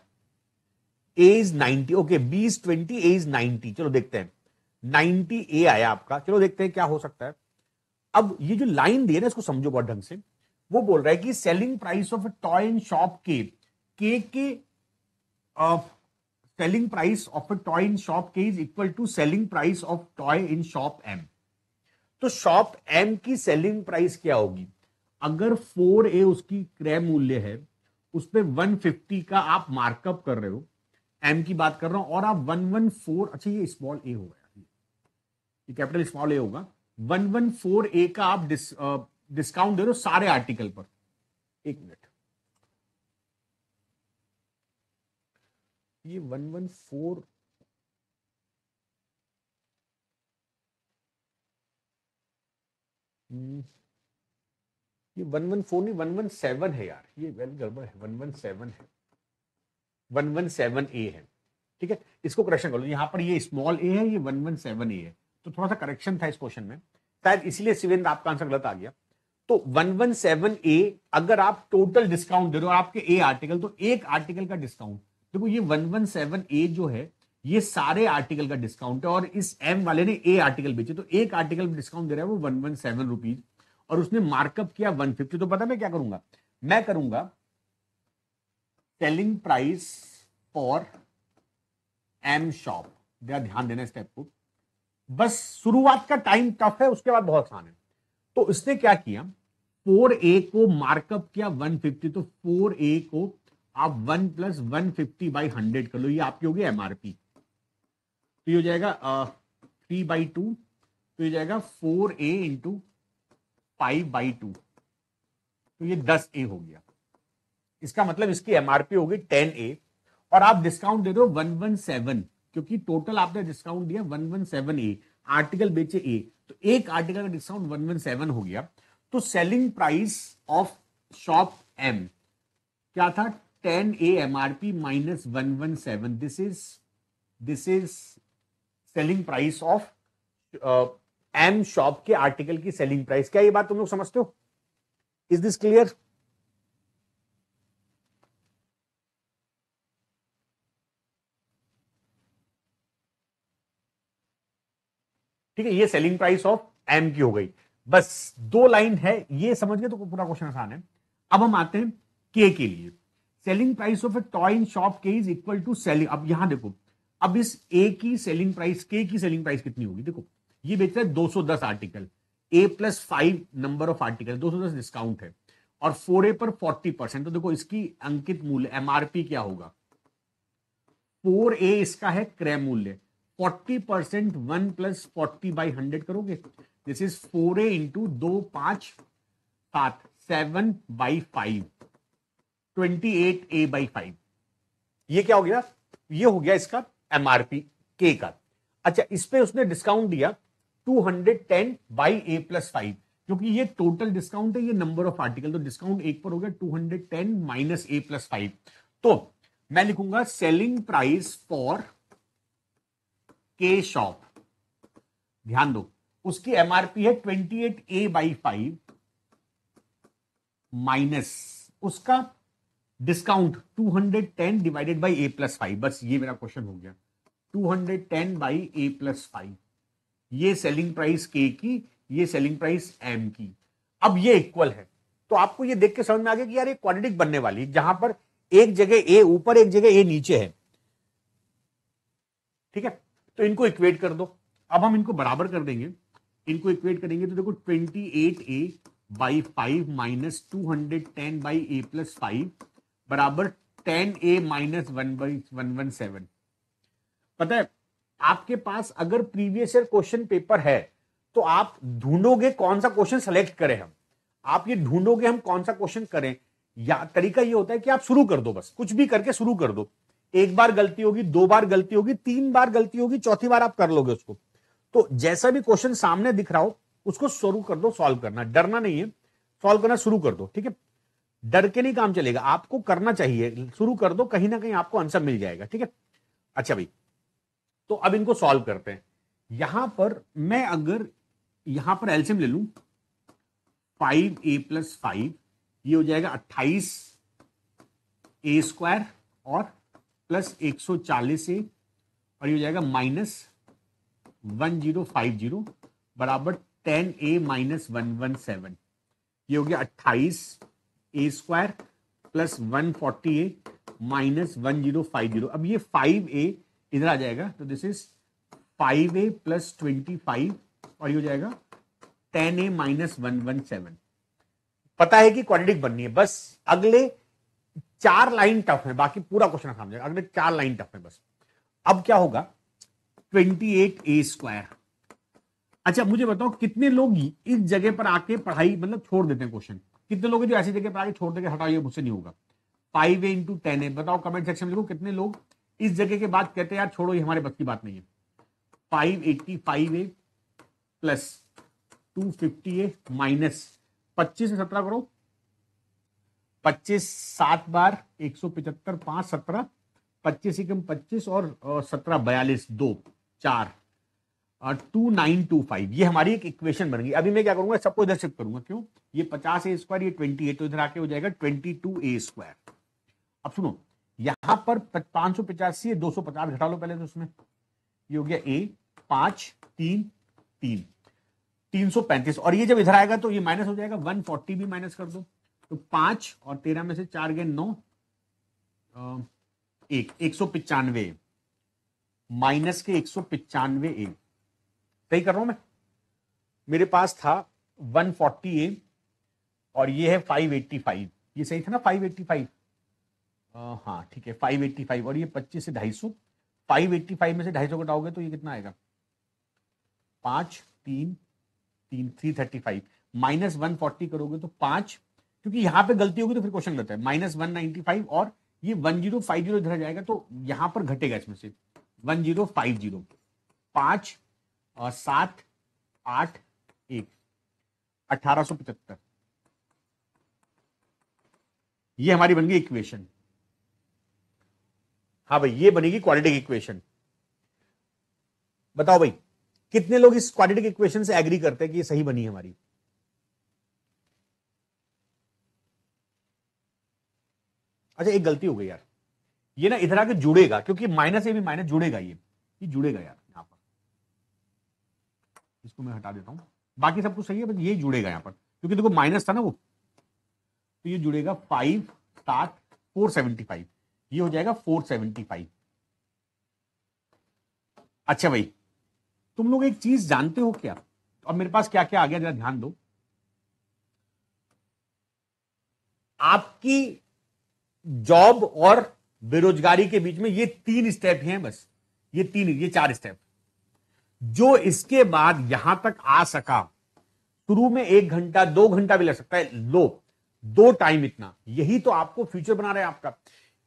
S1: A is 90 okay B is twenty A is 90 चलो देखते हैं 90 ए आया आपका चलो देखते हैं क्या हो सकता है अब ये जो लाइन दी है ना इसको समझो बहुत ढंग से वो बोल रहा है कि selling price of toy and shop K के के selling price of a toy in shop K is equal to selling price of toy in shop M. तो शॉप M की सेलिंग प्राइस क्या होगी अगर 4A उसकी क्रय मूल्य है उस पर वन का आप मार्कअप कर रहे हो एम की बात कर रहा हूं और आप 114 अच्छा ये स्मॉल ए हो गया ये कैपिटल स्मॉल ए होगा 114 ए का आप डिस्काउंट दे रहे हो सारे आर्टिकल पर एक मिनट ये वन वन फोर हम्म, ये वन वन फोर नहीं वन वन सेवन है यार ये वेल गड़बड़ है वन वन सेवन है वन वन सेवन ए है ठीक है इसको करेक्शन कर लो यहाँ पर ये स्मॉल ए है ये वन वन सेवन ए है तो थोड़ा सा करेक्शन था इस क्वेश्चन में शायद इसलिए शिवेंद्र आपका आंसर गलत आ गया तो 117 ए अगर आप टोटल डिस्काउंट दे रहे हो आपके ए आर्टिकल तो एक आर्टिकल का डिस्काउंट देखो ये वन वन सेवन ए जो है ये सारे आर्टिकल का डिस्काउंट है और इस एम वाले ने ए आर्टिकल बेचे तो एक आर्टिकल डिस्काउंट दे रहा है वो वन वन सेवन रुपीज और उसने मार्कअप किया वन फिफ्टी तो पता मैं क्या करूंगा मैं करूंगा selling price for M shop जरा ध्यान देना स्टेप को बस शुरुआत का टाइम टफ है उसके बाद बहुत आसान है तो उसने क्या किया फोर ए को मार्कअप किया वन फिफ्टी तो फोर ए को आप one plus one fifty by hundred कर लो ये आपकी होगी एमआरपी तो ये हो जाएगा थ्री बाई टू तो ये जाएगा four A into five by two तो ये दस ए हो गया इसका मतलब इसकी एमआरपी होगी टेन ए और आप डिस्काउंट दे दो वन वन सेवन क्योंकि टोटल आपने डिस्काउंट दिया one one seven A article बेचे ए तो एक आर्टिकल का डिस्काउंट वन वन सेवन हो गया तो selling price of shop M क्या था 10 AMRP minus 117. This is this is selling price of M uh, shop K article की सेलिंग प्राइस क्या ये बात तुम लोग समझते हो इज दिस क्लियर ठीक है ये सेलिंग प्राइस ऑफ एम की हो गई बस दो लाइन है ये समझ गए तो पूरा क्वेश्चन आसान है अब हम आते हैं के के लिए selling price of a toy in shop K is equal to selling अब यहां देखो अब इस ए की सेलिंग प्राइस के की सेलिंग प्राइस कितनी होगी देखो ये बेच रहा है 210 article A plus five number of article 210 discount है और फोर ए पर 40 परसेंट तो देखो इसकी अंकित मूल्य एमआरपी क्या होगा फोर ए इसका है क्रय मूल्य 40 percent one plus forty by hundred करोगे this is four A into दो पांच सात seven by five twenty eight A by five ये क्या हो गया ये हो गया इसका एमआरपी के का अच्छा इस पे उसने डिस्काउंट दिया two hundred ten by a plus five क्योंकि ये टोटल डिस्काउंट है ये नंबर ऑफ आर्टिकल तो डिस्काउंट एक पर हो गया two hundred ten minus a plus five तो मैं लिखूंगा selling price for K shop ध्यान दो उसकी एमआरपी है twenty eight A by five minus उसका discount 210 divided by a plus five बस ये मेरा क्वेश्चन हो गया 210 बाय ए प्लस फाइव ये सेलिंग प्राइस के की ये सेलिंग प्राइस एम की अब ये इक्वल है तो आपको ये देख के समझ में आ गया कि यार ये क्वाड्रेटिक बनने वाली जहां पर एक जगह ए ऊपर एक जगह ए नीचे है ठीक है तो इनको इक्वेट कर दो अब हम इनको बराबर कर देंगे इनको इक्वेट करेंगे तो देखो twenty eight A by five minus two hundred ten by a plus five बराबर ten a minus one by one one seven पता है आपके पास अगर प्रीवियस ईयर क्वेश्चन पेपर है तो आप ढूंढोगे कौन सा क्वेश्चन सेलेक्ट करें हम आप ये ढूंढोगे हम कौन सा क्वेश्चन करें या तरीका ये होता है कि आप शुरू कर दो बस कुछ भी करके शुरू कर दो एक बार गलती होगी दो बार गलती होगी तीन बार गलती होगी चौथी बार आप कर लोगे उसको तो जैसा भी क्वेश्चन सामने दिख रहा हो उसको शुरू कर दो सॉल्व करना डरना नहीं है सॉल्व करना शुरू कर दो ठीक है डर के नहीं काम चलेगा आपको करना चाहिए शुरू कर दो कहीं ना कहीं आपको आंसर मिल जाएगा ठीक है अच्छा भाई तो अब इनको सॉल्व करते हैं यहां पर मैं अगर यहां पर एल्सियम ले लू फाइव ए प्लस फाइव ये हो जाएगा अट्ठाईस ए स्क्वायर और प्लस एक सौ चालीस ए और ये हो जाएगा minus one zero five zero बराबर ten a minus one one seven ये हो गया अट्ठाईस a square plus one forty a minus one zero five zero अब ये फाइव ए इधर आ जाएगा तो this is five a plus twenty five और ये हो जाएगा ten a minus one one seven पता है कि क्वाड्रेटिक बननी है बस अगले चार लाइन टफ है बाकी पूरा क्वेश्चन आसान जाएगा अगले चार लाइन टफ है बस अब क्या होगा ट्वेंटी एट ए स्क्वायर अच्छा मुझे बताओ कितने लोग इस जगह पर आके पढ़ाई मतलब छोड़ देते हैं क्वेश्चन कितने लोग जो ऐसी जगह पर आगे छोड़ देंगे हटाइए मुझसे नहीं होगा five a into ten a बताओ कमेंट सेक्शन में लिखो कितने लोग इस जगह के बाद कहते हैं यार छोड़ो ये हमारे बस की बात नहीं है five eighty five a plus two fifty a minus पच्चीस से सत्रह करो पच्चीस सात बार एक सौ पिचहत्तर पांच सत्रह पच्चीस एकम पच्चीस और सत्रह बयालीस दो चार टू नाइन टू फाइव ये हमारी एक इक्वेशन बन गई अभी मैं क्या करूंगा सबको इधर शिफ्ट करूंगा क्यों ये पचास ए स्क्वायर ये ट्वेंटी एट तो इधर आके हो जाएगा ट्वेंटी टू ए स्क्वायर अब सुनो यहां पर पांच सौ पचासी दो सौ पचास घटा लो पहले तो उसमें ये हो गया ए पांच तीन तीन तीन सौ पैंतीस और ये जब इधर आएगा तो ये माइनस हो जाएगा वन फोर्टी भी माइनस कर दो तो पांच और तेरह में से चार गए नौ एक एक सौ पिचानवे माइनस के एक सौ पिचानवे एक सही कर रहा हूं मैं मेरे पास था 140 ए और ये है 585 ये सही था ना 585 फाइव हाँ ठीक है 585 और ये 25 से 250 585 में से 250 कटाओगे तो ये कितना आएगा पांच तीन तीन three thirty five minus one forty करोगे तो पांच क्योंकि यहां पे गलती होगी तो फिर क्वेश्चन गलत है माइनस वन नाइनटी फाइव और ये वन जीरो फाइव जीरो इधर जाएगा तो यहां पर घटेगा इसमें से वन जीरो फाइव जीरो पांच सात आठ एक अठारह सौ पचहत्तर ये हमारी बन गई इक्वेशन हाँ भाई ये बनेगी क्वाड्रेटिक इक्वेशन बताओ भाई कितने लोग इस क्वाड्रेटिक इक्वेशन से एग्री करते हैं कि ये सही बनी हमारी अच्छा एक गलती हो गई यार ये ना इधर आके जुड़ेगा क्योंकि माइनस ए भी माइनस जुड़ेगा ये ये जुड़ेगा यार इसको मैं हटा देता हूँ बाकी सब कुछ सही है बस ये जुड़ेगा यहाँ पर क्योंकि देखो माइनस था ना वो तो ये जुड़ेगा फाइव सात फोर सेवेंटी फाइव ये हो जाएगा फोर सेवेंटी फाइव अच्छा भाई तुम लोग एक चीज जानते हो क्या तो अब मेरे पास क्या क्या आ गया जरा ध्यान दो आपकी जॉब और बेरोजगारी के बीच में ये तीन स्टेप हैं बस ये तीन ये चार स्टेप जो इसके बाद यहां तक आ सका शुरू में एक घंटा दो घंटा भी लग सकता है लो दो टाइम इतना यही तो आपको फ्यूचर बना रहे हैं आपका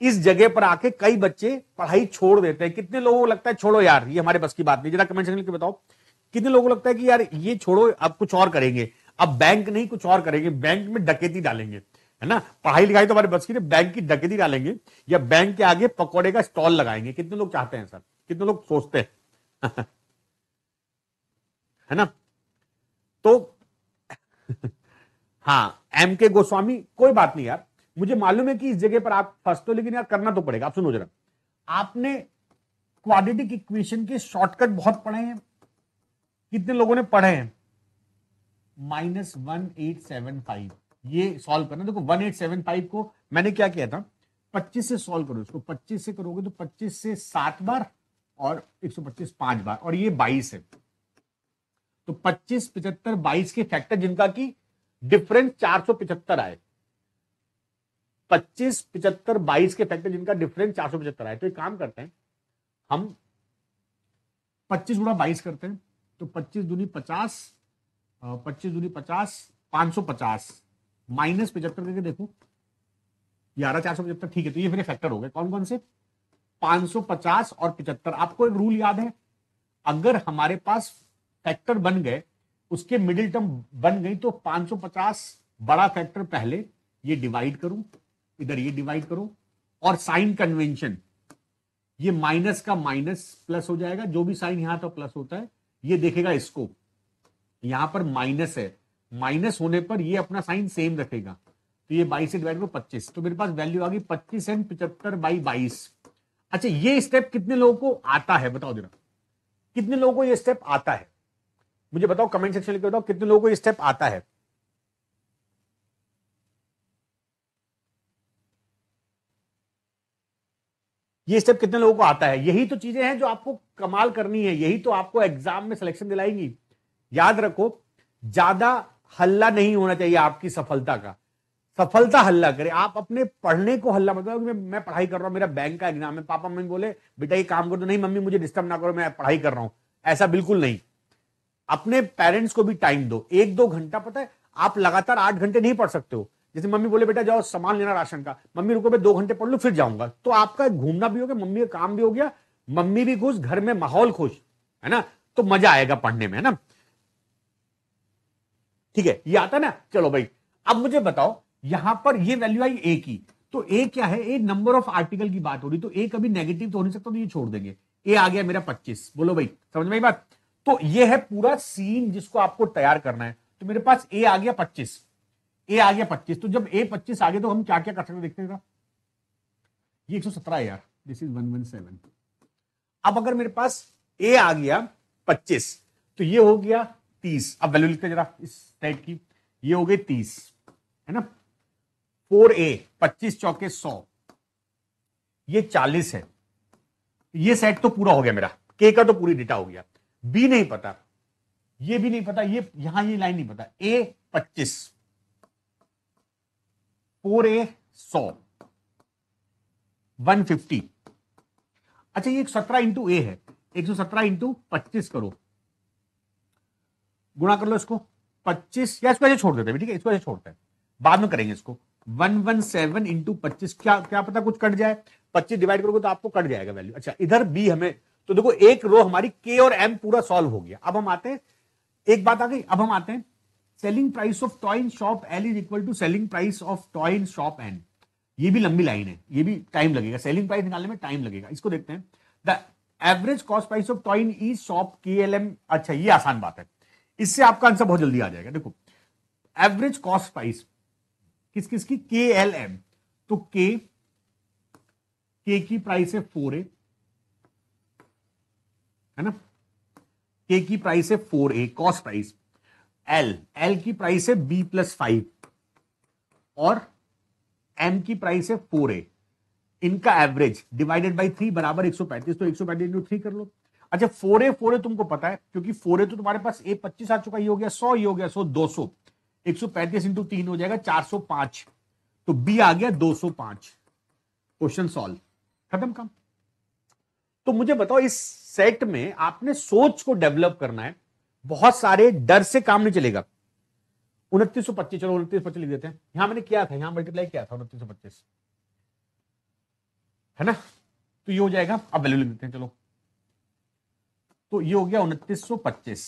S1: इस जगह पर आके कई बच्चे पढ़ाई छोड़ देते हैं कितने लोगों को लगता है छोड़ो यार ये हमारे बस की बात नहीं जरा कमेंट सेक्शन बताओ कितने लोगों को लगता है कि यार ये छोड़ो अब कुछ और करेंगे अब बैंक नहीं कुछ और करेंगे बैंक में डकेती डालेंगे है ना पढ़ाई लिखाई तो हमारे बस की बैंक की डकेती डालेंगे या बैंक के आगे पकौड़े का स्टॉल लगाएंगे कितने लोग चाहते हैं सर कितने लोग सोचते हैं है ना तो हाँ एम के गोस्वामी कोई बात नहीं यार मुझे मालूम है कि इस जगह पर आप फंसते हो लेकिन यार करना तो पड़ेगा आप सुनो जरा आपने क्वाड्रेटिक इक्वेशन के शॉर्टकट बहुत पढ़े हैं कितने लोगों ने पढ़े हैं minus one eight seven five ये सॉल्व करना देखो वन एट सेवन फाइव को मैंने क्या किया था पच्चीस से सॉल्व करो इसको पच्चीस से करोगे तो पच्चीस से सात बार और एक सौ पच्चीस पांच बार और ये बाईस है तो पच्चीस पिछहत्तर बाईस के फैक्टर जिनका की डिफरेंस चार सौ पिछहत्तर आए पच्चीस पिछहत्तर बाईस के फैक्टर जिनका डिफरेंस चार सौ पिछहत्तर आए तो एक काम करते हैं हम पच्चीस गुणा बाईस करते हैं तो पच्चीस दूनी पचास पच्चीस दूनी पचास पांच सौ पचास माइनस पिछहत्तर करके देखो ग्यारह चार सौ पचहत्तर ठीक है तो ये फिर फैक्टर हो गए कौन कौन से 550 और पिछहत्तर आपको एक रूल याद है अगर हमारे पास फैक्टर बन गए उसके मिडिल टर्म बन गई तो 550 बड़ा फैक्टर पहले ये डिवाइड करूं इधर ये डिवाइड करूं और साइन कन्वेंशन ये माइनस का माइनस प्लस हो जाएगा जो भी साइन यहां तो प्लस होता है ये देखेगा इसको यहां पर माइनस है माइनस होने पर ये अपना साइन सेम रखेगा तो ये बाईस से डिवाइड करो पच्चीस तो मेरे पास वैल्यू आ गई पच्चीस एंड पिचहत्तर बाई बाईस अच्छा ये स्टेप कितने लोगों को आता है बताओ जरा कितने लोगों को ये स्टेप आता है मुझे बताओ कमेंट सेक्शन के बताओ कितने लोगों को ये स्टेप आता है ये स्टेप कितने लोगों को आता है यही तो चीजें हैं जो आपको कमाल करनी है यही तो आपको एग्जाम में सिलेक्शन दिलाएंगी याद रखो ज्यादा हल्ला नहीं होना चाहिए आपकी सफलता का सफलता हल्ला करे आप अपने पढ़ने को हल्ला मतलब मैं, मैं पढ़ाई कर रहा हूं मेरा बैंक का एग्जाम है पापा मम्मी बोले बेटा ये काम कर दो नहीं मम्मी मुझे डिस्टर्ब ना करो मैं पढ़ाई कर रहा हूं ऐसा बिल्कुल नहीं अपने पेरेंट्स को भी टाइम दो एक दो घंटा पता है आप लगातार आठ घंटे नहीं पढ़ सकते हो जैसे मम्मी बोले बेटा जाओ सामान लेना राशन का मम्मी रुको मैं दो घंटे पढ़ लू फिर जाऊंगा तो आपका घूमना भी हो गया मम्मी का काम भी हो गया मम्मी भी खुश घर में माहौल खुश है ना तो मजा आएगा पढ़ने में है ना ठीक है ये आता ना चलो भाई अब मुझे बताओ यहां पर ये वैल्यू आई ए की तो ए क्या है ए नंबर ऑफ आर्टिकल की बात हो रही तो ए कभी नेगेटिव तो हो नहीं सकता तो ये छोड़ देंगे ए आ गया मेरा पच्चीस बोलो भाई समझ में बात तो ये है पूरा सीन जिसको आपको तैयार करना है तो मेरे पास ए आ गया पच्चीस ए आ गया पच्चीस तो जब ए पच्चीस आ गया तो हम क्या क्या कर सकते देखते हैं ये एक सौ सत्रह यार this is one one seven अब अगर मेरे पास ए आ गया पच्चीस तो ये हो गया तीस अब वैल्यू लिखते जरा इस टाइप की ये हो गई तीस है ना फोर ए पच्चीस चौके सौ ये चालीस है ये सेट तो पूरा हो गया मेरा के का तो पूरी डेटा हो गया बी नहीं पता ये भी नहीं पता ये यहां ये लाइन नहीं पता ए पच्चीस फोर ए सौ वन फिफ्टी अच्छा ये सत्रह इंटू ए है एक सौ सत्रह इंटू पच्चीस करो गुणा कर लो इसको पच्चीस या इसको ऐसे छोड़ देते हैं ठीक है इसको ऐसे छोड़ते हैं बाद में करेंगे इसको वन वन सेवन इंटू पच्चीस क्या क्या पता कुछ कट जाए पच्चीस डिवाइड करोगे तो आपको कट जाएगा वैल्यू अच्छा इधर बी हमें तो देखो एक रो हमारी के और एम पूरा सॉल्व हो गया अब हम आते हैं एक बात आ गई अब हम आते हैं selling price of toy in shop L is equal to selling price of toy in shop N ये भी लंबी लाइन है ये भी टाइम लगेगा सेलिंग प्राइस निकालने में टाइम लगेगा इसको देखते हैं the average cost price of toy in E shop K L M अच्छा ये आसान बात है इससे आपका आंसर बहुत जल्दी आ जाएगा देखो एवरेज कॉस्ट प्राइस किस किस की के एल एम तो के के की प्राइस है फोर है है ना के की प्राइस है four a cost price L L की प्राइस है बी प्लस फाइव और एम की प्राइस है फोर ए इनका एवरेज डिवाइडेड बाई थ्री बराबर एक सौ पैंतीस तो एक सौ पैंतीस थ्री कर लो अच्छा फोर ए फोर ए तुमको पता है क्योंकि फोर ए तो तुम्हारे पास ए पच्चीस आ चुका ही हो गया सौ ही हो गया सो दो सौ एक सौ पैंतीस इंटू तीन हो जाएगा चार सौ पांच तो बी आ गया दो सौ पांच क्वेश्चन सॉल्व खत्म काम तो मुझे बताओ इस सेट में आपने सोच को डेवलप करना है बहुत सारे डर से काम नहीं चलेगा उनतीस पच्चीस चलो उनतीस पच्चीस लिख देते हैं यहां मैंने क्या था यहां मल्टीप्लाई किया था उनतीस पच्चीस है ना तो ये हो जाएगा अब वैल्यू लिख देते हैं चलो तो ये हो गया उनतीस पच्चीस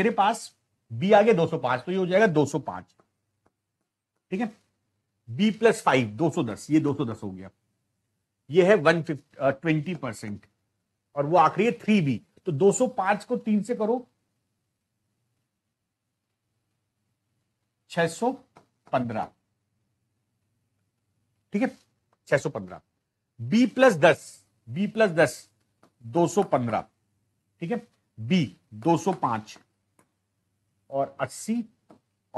S1: मेरे पास बी आ गया दो सौ पांच तो ये हो जाएगा दो सौ पांच ठीक है बी प्लस फाइव दो सौ दस ये दो सौ दस हो गया ये है वन फिफ्टी ट्वेंटी परसेंट और वो आखिरी है थ्री बी तो 205 को तीन से करो 615 ठीक है 615 बी प्लस दस बी प्लस दस दो सौ पंद्रह ठीक है बी दो सौ पांच और अस्सी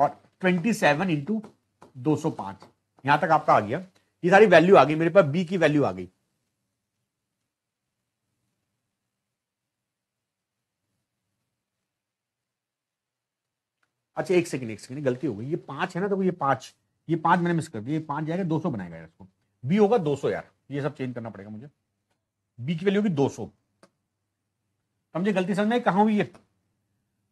S1: और ट्वेंटी सेवन इंटू दो सौ पांच यहां तक आपका आ गया ये सारी वैल्यू आ गई मेरे पास बी की वैल्यू आ गई अच्छा एक सेकंड एक सेकंड गलती हो गई ये पांच है ना देखो तो ये पांच ये पांच मैंने मिस कर दिया ये पांच जाएगा दो सौ बनाएगा यार इसको बी होगा दो सौ यार ये सब चेंज करना पड़ेगा मुझे बी की वैल्यू होगी दो सौ समझे गलती समझ में कहा हुई ये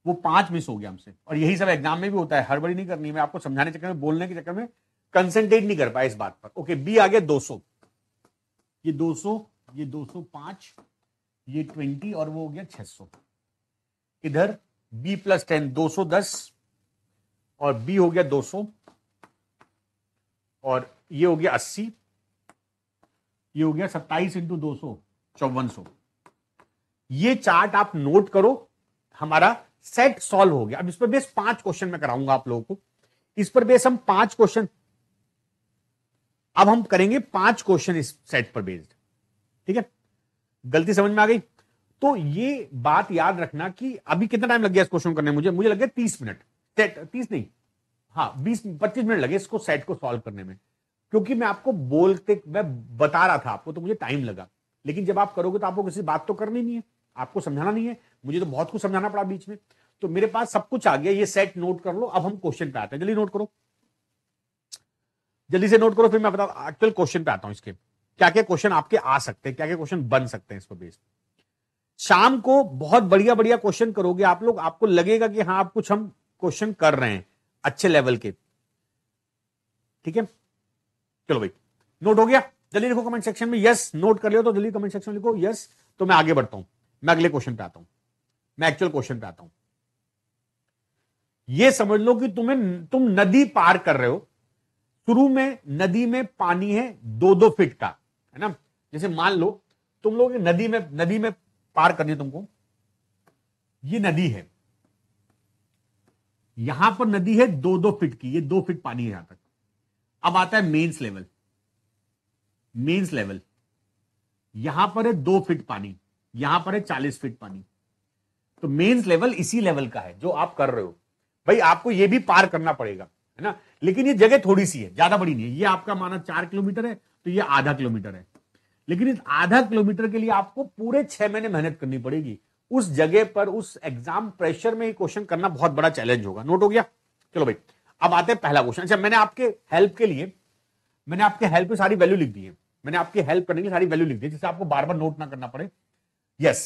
S1: वो पांच मिस हो गया हमसे और यही सब एग्जाम में भी होता है हड़बड़ी नहीं करनी मैं आपको समझाने चक्कर में बोलने के चक्कर में कंसेंट्रेट नहीं कर पाया इस बात पर ओके बी आ गया दो सौ ये दो सौ ये दो सौ पांच ये ट्वेंटी और वो हो गया छह सौ इधर बी प्लस टेन दो सौ दस और बी हो गया 200 और ये हो गया 80 ये हो गया 27 इंटू दो सौ चौवन सौ ये चार्ट आप नोट करो हमारा सेट सॉल्व हो गया अब इस पर बेस पांच क्वेश्चन में कराऊंगा आप लोगों को इस पर बेस हम पांच क्वेश्चन अब हम करेंगे पांच क्वेश्चन इस सेट पर बेस्ड ठीक है गलती समझ में आ गई तो ये बात याद रखना कि अभी कितना टाइम लग गया इस क्वेश्चन करने मुझे मुझे लग गया तीस मिनट तीस नहीं हाँ बीस पच्चीस मिनट लगे इसको सेट को सॉल्व करने में क्योंकि मैं आपको बोलते मैं बता रहा था आपको तो मुझे टाइम लगा लेकिन जब आप करोगे तो आपको किसी बात तो करनी नहीं है आपको समझाना नहीं है मुझे तो बहुत कुछ समझाना पड़ा बीच में तो मेरे पास सब कुछ आ गया ये सेट नोट कर लो अब हम क्वेश्चन पे आते हैं जल्दी नोट करो जल्दी से नोट करो फिर मैं बता एक्चुअल क्वेश्चन पे आता हूं इसके क्या क्या क्वेश्चन आपके आ सकते हैं क्या क्या क्वेश्चन बन सकते हैं इसको बेस शाम को बहुत बढ़िया बढ़िया क्वेश्चन करोगे आप लोग आपको लगेगा कि हाँ आप कुछ हम क्वेश्चन कर रहे हैं अच्छे लेवल के ठीक है चलो भाई नोट हो गया जल्दी लिखो कमेंट सेक्शन में यस नोट कर लियो तो जल्दी कमेंट सेक्शन में लिखो यस तो मैं आगे बढ़ता हूं मैं अगले क्वेश्चन पे आता हूं मैं एक्चुअल क्वेश्चन पे आता हूं ये समझ लो कि तुम्हें तुम नदी पार कर रहे हो शुरू में नदी में पानी है दो दो फीट का है ना जैसे मान लो तुम लोग नदी में नदी में पार करनी तुमको ये नदी है यहां पर नदी है दो दो फीट की ये दो फीट पानी है यहां तक अब आता है मेंस लेवल मेंस लेवल यहां पर है दो फीट पानी यहां पर है चालीस फीट पानी तो मेंस लेवल इसी लेवल का है जो आप कर रहे हो भाई आपको ये भी पार करना पड़ेगा है ना लेकिन ये जगह थोड़ी सी है ज्यादा बड़ी नहीं है ये आपका माना चार किलोमीटर है तो ये आधा किलोमीटर है लेकिन इस आधा किलोमीटर के लिए आपको पूरे छह महीने मेहनत करनी पड़ेगी उस जगह पर उस एग्जाम प्रेशर में ही क्वेश्चन करना बहुत बड़ा चैलेंज होगा नोट हो गया चलो भाई अब आते हैं पहला क्वेश्चन अच्छा मैंने आपके हेल्प के लिए मैंने आपके हेल्प में सारी वैल्यू लिख दी है मैंने आपकी हेल्प करने की सारी वैल्यू लिख दी जिससे आपको बार बार नोट ना करना पड़े यस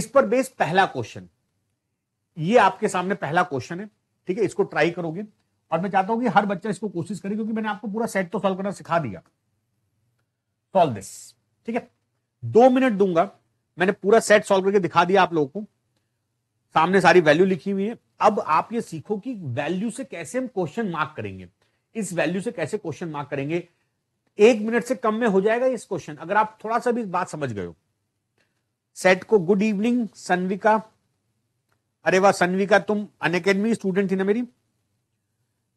S1: इस पर बेस पहला क्वेश्चन ये आपके सामने पहला क्वेश्चन है ठीक है इसको ट्राई करोगे और मैं चाहता हूं कि हर बच्चा इसको कोशिश करे क्योंकि मैंने आपको पूरा सेट तो सॉल्व करना सिखा दिया सॉल्व दिस ठीक है दो मिनट दूंगा मैंने पूरा सेट सॉल्व करके दिखा दिया आप लोगों को सामने सारी वैल्यू लिखी हुई है अब आप ये सीखो कि वैल्यू से कैसे हम क्वेश्चन मार्क करेंगे इस वैल्यू से कैसे क्वेश्चन मार्क करेंगे एक मिनट से कम में हो जाएगा इस क्वेश्चन अगर आप थोड़ा सा भी बात समझ गए हो सेट को गुड इवनिंग सन्विका अरे वाह सन्विका तुम अनकेडमी स्टूडेंट थी ना मेरी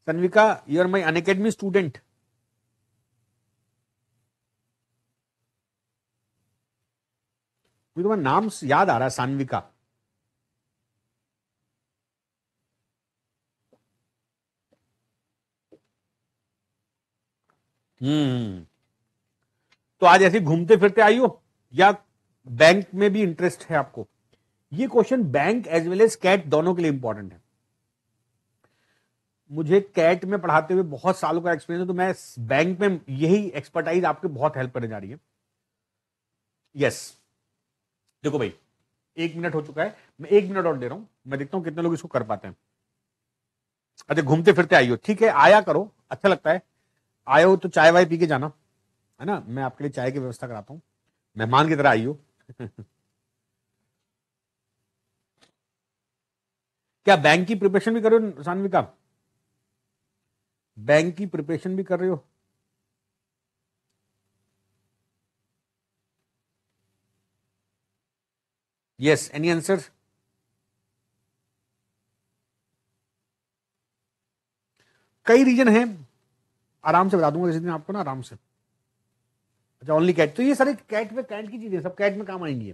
S1: Sanvika you are my Unacademy student मुझे तुम्हारा नाम याद आ रहा है सानविका हम्म तो आज ऐसे घूमते फिरते आई हो या बैंक में भी इंटरेस्ट है आपको ये question bank as well as CAT दोनों के लिए इंपॉर्टेंट है मुझे कैट में पढ़ाते हुए बहुत सालों का एक्सपीरियंस है तो मैं बैंक में यही एक्सपर्टाइज आपके बहुत हेल्प करने जा रही है यस yes. देखो भाई एक मिनट हो चुका है मैं एक मिनट और दे रहा हूं मैं देखता हूं कितने लोग इसको कर पाते हैं अच्छा घूमते फिरते आई हो ठीक है आया करो अच्छा लगता है आयो तो चाय वाय पी के जाना है ना मैं आपके लिए चाय की व्यवस्था कराता हूँ मेहमान की तरह आई हो क्या बैंक की प्रिपरेशन भी कर रहे हो सानवी का बैंक की प्रिपरेशन भी कर रहे हो Yes, any answer? कई रीजन हैं आराम से बता दूंगा जैसे दिन आपको ना आराम से अच्छा ओनली कैट तो ये सारे कैट में कैट की चीजें सब कैट में काम आएंगी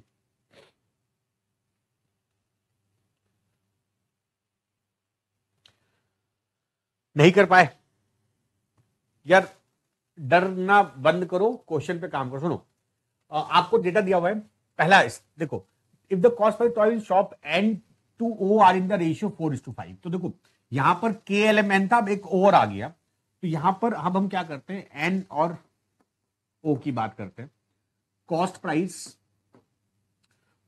S1: नहीं कर पाए यार डरना बंद करो क्वेश्चन पे काम करो सुनो आपको डेटा दिया हुआ है पहला इस देखो if the cost for toy shop and to O are in the ratio four is to five तो देखो यहां पर के एल एम एन था अब एक ओवर आ गया तो यहां पर अब हम क्या करते हैं एन और ओ की बात करते हैं कॉस्ट प्राइस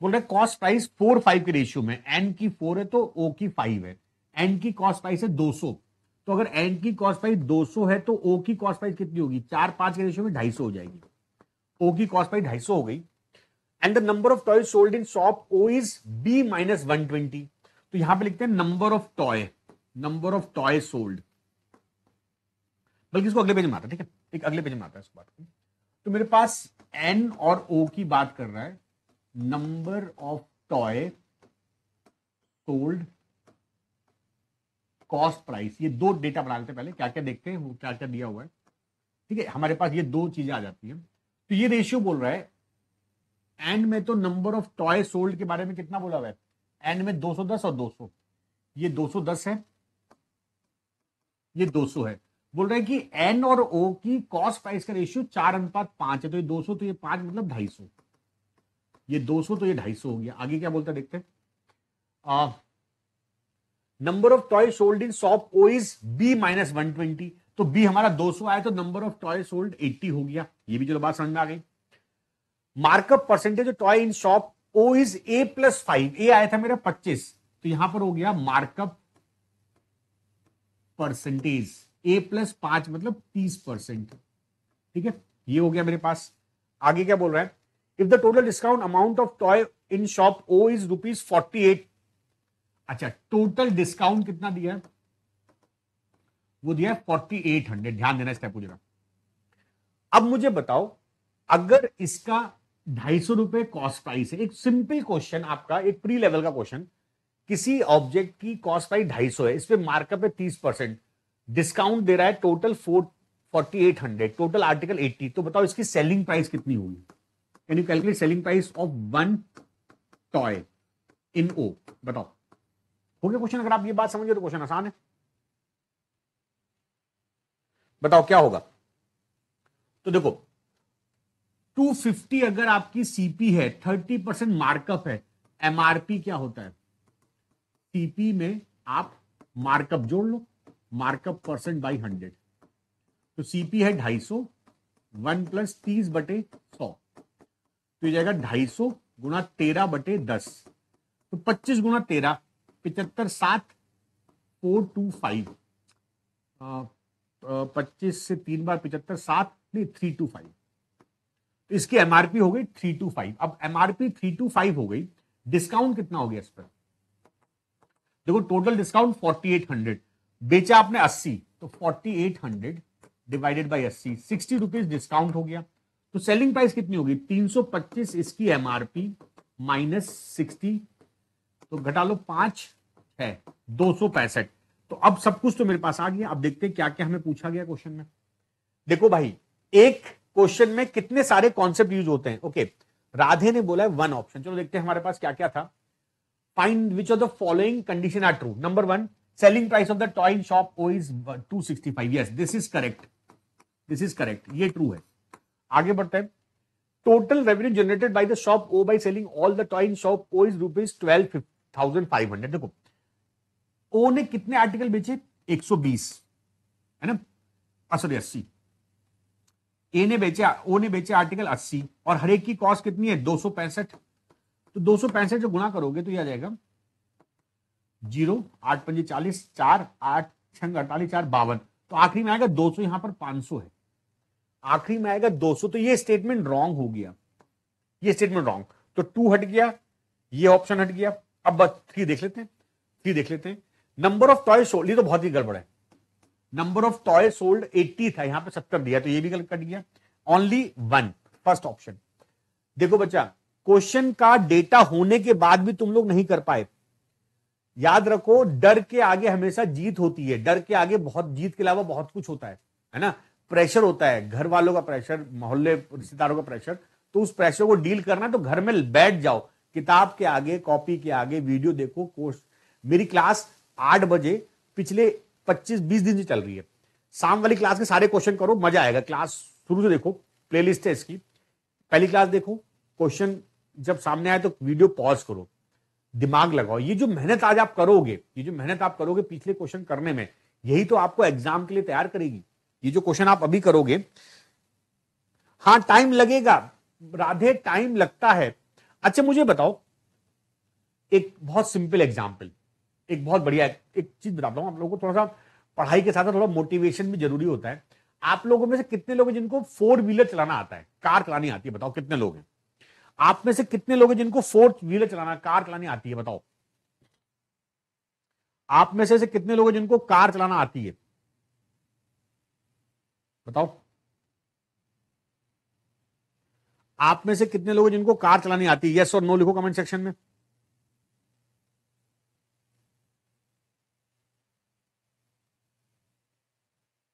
S1: बोल रहे कॉस्ट प्राइस फोर फाइव के रेशियो में एन की फोर है तो ओ की फाइव है एन की कॉस्ट प्राइस है दो सौ तो अगर एन की कॉस्ट प्राइस दो सौ है तो ओ की कॉस्ट प्राइस कितनी होगी चार पांच के रेशियो में ढाई सौ हो जाएगी ओ की कॉस्ट प्राइस ढाई सौ हो गई and the number of toy sold in shop O is b minus one twenty तो यहां पे लिखते हैं number of toy number of toy sold बल्कि इसको अगले पेज में आता है ठीक है एक अगले पेज में आता है इसको बात तो मेरे पास एन और ओ की बात कर रहा है number of toy sold cost price ये दो डेटा बना लेते हैं पहले क्या क्या देखते हैं क्या क्या दिया हुआ है ठीक है हमारे पास ये दो चीजें आ जाती हैं तो ये रेशियो बोल रहा है एंड में तो नंबर ऑफ टॉय सोल्ड के बारे में कितना बोला हुआ है एंड में 210 और 200 ये 210 है ये 200 है बोल रहे हैं कि एन और ओ की कॉस्ट प्राइस का रेशियो चार अनुपात पांच है तो ये 200 तो ये पांच मतलब ढाई सौ ये 200 तो ये ढाई सौ हो गया आगे क्या बोलता है देखते number of toy sold in shop O is b minus one twenty तो बी हमारा 200 आया तो नंबर ऑफ टॉय सोल्ड 80 हो गया ये भी चलो बात समझ में आ गई markup percentage toy in shop O is a plus five a आया था मेरा पच्चीस तो यहां पर हो गया मार्कअप परसेंटेज ए प्लस पांच मतलब तीस परसेंट ठीक है ये हो गया मेरे पास आगे क्या बोल रहा है if the total discount amount of toy in shop O is rupees forty eight अच्छा टोटल डिस्काउंट कितना दिया है वो दिया है फोर्टी एट हंड्रेड ध्यान देना इस टाइप को जरा अब मुझे बताओ अगर इसका ढाई सौ रुपए कॉस्ट प्राइस है एक सिंपल क्वेश्चन आपका एक प्री लेवल का क्वेश्चन किसी ऑब्जेक्ट की कॉस्ट प्राइस ढाई सौ है इस पर मार्कअप है तीस परसेंट डिस्काउंट दे रहा है total four forty eight hundred total article eighty तो बताओ इसकी सेलिंग प्राइस कितनी होगी can you calculate selling price of one toy in O बताओ हो गया क्वेश्चन अगर आप ये बात समझे तो क्वेश्चन आसान है बताओ क्या होगा तो देखो 250 अगर आपकी सीपी है 30 परसेंट मार्कअप है एमआरपी क्या होता है सीपी में आप मार्कअप जोड़ लो मार्कअप परसेंट बाई हंड्रेड तो सीपी है ढाई सौ वन प्लस तीस बटे सौ तो ये जाएगा ढाई सौ गुना तेरह बटे दस तो पच्चीस गुना तेरह पिचहत्तर सात फोर टू फाइव पच्चीस से तीन बार पिचहत्तर सात नहीं थ्री टू फाइव तो इसकी एमआरपी हो गई थ्री टू फाइव अब एमआरपी थ्री टू फाइव हो गई डिस्काउंट कितना हो गया इस पर देखो total discount forty eight hundred बेचा आपने अस्सी तो forty eight hundred divided by अस्सी सिक्सटी रुपीज डिस्काउंट हो गया तो सेलिंग प्राइस कितनी होगी तीन सौ पच्चीस इसकी एमआरपी माइनस सिक्सटी तो घटा लो पांच है दो सौ पैंसठ तो अब सब कुछ तो मेरे पास आ गया अब देखते हैं क्या क्या हमें पूछा गया क्वेश्चन में देखो भाई एक क्वेश्चन में कितने सारे कॉन्सेप्ट यूज होते हैं ओके okay. राधे ने बोला है वन ऑप्शन चलो देखते हैं हमारे पास क्या क्या था find which of the following condition are true number one selling price of the toy shop O is two sixty five yes this is correct this is correct ये ट्रू है आगे बढ़ते हैं total revenue generated by the shop O by selling all the toy shop O is rupees twelve thousand five hundred देखो O ने कितने article बेचे एक सौ बीस है ना सॉरी अस्सी ए ने बेचे ओ ने बेचे आर्टिकल अस्सी और हरेक की कॉस्ट कितनी है दो सौ पैंसठ तो दो सौ पैंसठ जो गुणा करोगे तो यह आ जाएगा जीरो आठ पंजे चालीस चार आठ छंग अड़तालीस चार बावन तो आखिरी में आएगा दो सौ यहां पर पांच सौ है आखिरी में आएगा दो सौ तो ये स्टेटमेंट रॉन्ग हो गया ये स्टेटमेंट रॉन्ग तो टू हट गया ये ऑप्शन हट गया अब थ्री देख लेते हैं थ्री देख लेते हैं नंबर ऑफ टॉय सोल्ड ये तो बहुत ही गड़बड़ है नंबर ऑफ टॉय सोल्ड 80 था यहां पे 70 दिया तो ये भी गलत कट गया ओनली वन फर्स्ट ऑप्शन देखो बच्चा क्वेश्चन का डेटा होने के बाद भी तुम लोग नहीं कर पाए याद रखो डर के आगे हमेशा जीत होती है डर के आगे बहुत जीत के अलावा बहुत कुछ होता है है ना प्रेशर होता है घर वालों का प्रेशर मोहल्ले रिश्तेदारों का प्रेशर तो उस प्रेशर को डील करना तो घर में बैठ जाओ किताब के आगे कॉपी के आगे वीडियो देखो कोर्स मेरी क्लास आठ बजे पिछले पच्चीस बीस दिन से चल रही है शाम वाली क्लास के सारे क्वेश्चन करो मजा आएगा क्लास शुरू से देखो प्ले है इसकी पहली क्लास देखो क्वेश्चन जब सामने आए तो वीडियो पॉज करो दिमाग लगाओ ये जो मेहनत आज आप करोगे ये जो मेहनत आप करोगे पिछले क्वेश्चन करने में यही तो आपको एग्जाम के लिए तैयार करेगी ये जो क्वेश्चन आप अभी करोगे हाँ टाइम लगेगा राधे टाइम लगता है अच्छा मुझे बताओ एक बहुत सिंपल एग्जाम्पल एक बहुत बढ़िया एक चीज बताता हूँ आप लोगों को थोड़ा सा पढ़ाई के साथ थोड़ा मोटिवेशन भी जरूरी होता है आप लोगों में से कितने लोग हैं जिनको फोर व्हीलर चलाना आता है कार चलानी आती है बताओ कितने लोग हैं आप में से कितने लोग हैं जिनको फोर व्हीलर चलाना कार चलानी आती है बताओ आप में से, ऐसे कितने लोग हैं जिनको कार चलाना आती है बताओ आप में से कितने लोग हैं जिनको कार चलानी आती है यस और नो लिखो कमेंट सेक्शन में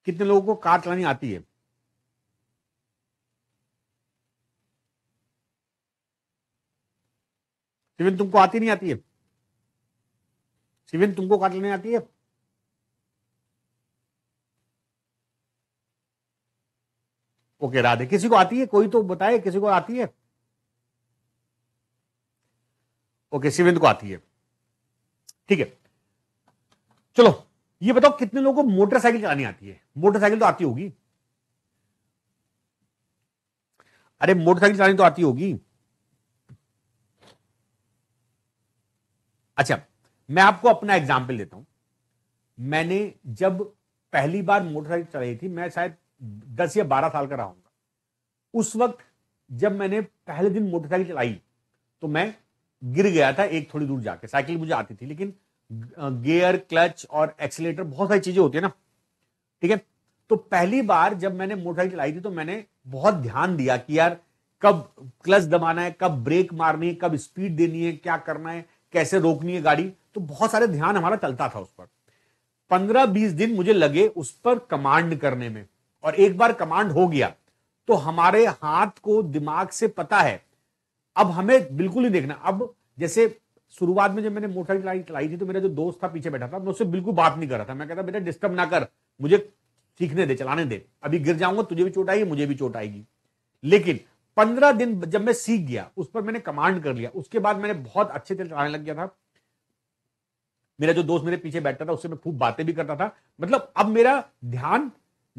S1: कितने लोगों को कार चलानी आती है सिविन तुमको आती नहीं आती है सिविन तुमको कार चलानी आती है ओके राधे किसी को आती है कोई तो बताए किसी को आती है ओके शिविंद को आती है ठीक है चलो ये बताओ कितने लोगों को मोटरसाइकिल चलानी आती है मोटरसाइकिल तो आती होगी अरे मोटरसाइकिल चलानी तो आती होगी अच्छा मैं आपको अपना एग्जाम्पल देता हूं मैंने जब पहली बार मोटरसाइकिल चलाई थी मैं शायद दस या बारह साल का रहा उस वक्त जब मैंने पहले दिन मोटरसाइकिल चलाई तो मैं गिर गया था एक थोड़ी दूर जाके साइकिल मुझे आती थी लेकिन गियर क्लच और एक्सीटर बहुत सारी चीजें होती है ना ठीक है तो पहली बार जब मैंने मोटरसाइकिल चलाई थी तो मैंने बहुत ध्यान दिया कि यार कब क्लच दबाना है कब ब्रेक मारनी है कब स्पीड देनी है क्या करना है कैसे रोकनी है गाड़ी तो बहुत सारे ध्यान हमारा चलता था उस पर पंद्रह बीस दिन मुझे लगे उस पर कमांड करने में और एक बार कमांड हो गया तो हमारे हाथ को दिमाग से पता है अब हमें बिल्कुल ही देखना अब जैसे शुरुआत में जब मैंने मोटरसाइकिल चलाई थी तो मेरा जो दोस्त था पीछे बैठा था मैं उससे बिल्कुल बात नहीं कर रहा था मैं कहता बेटा डिस्टर्ब ना कर मुझे सीखने दे चलाने दे अभी गिर जाऊंगा तुझे भी चोट आएगी मुझे भी चोट आएगी लेकिन पंद्रह दिन जब मैं सीख गया उस पर मैंने कमांड कर लिया उसके बाद मैंने बहुत अच्छे से चलाने लग गया था मेरा जो दोस्त मेरे पीछे बैठता था उससे मैं खूब बातें भी करता था मतलब अब मेरा ध्यान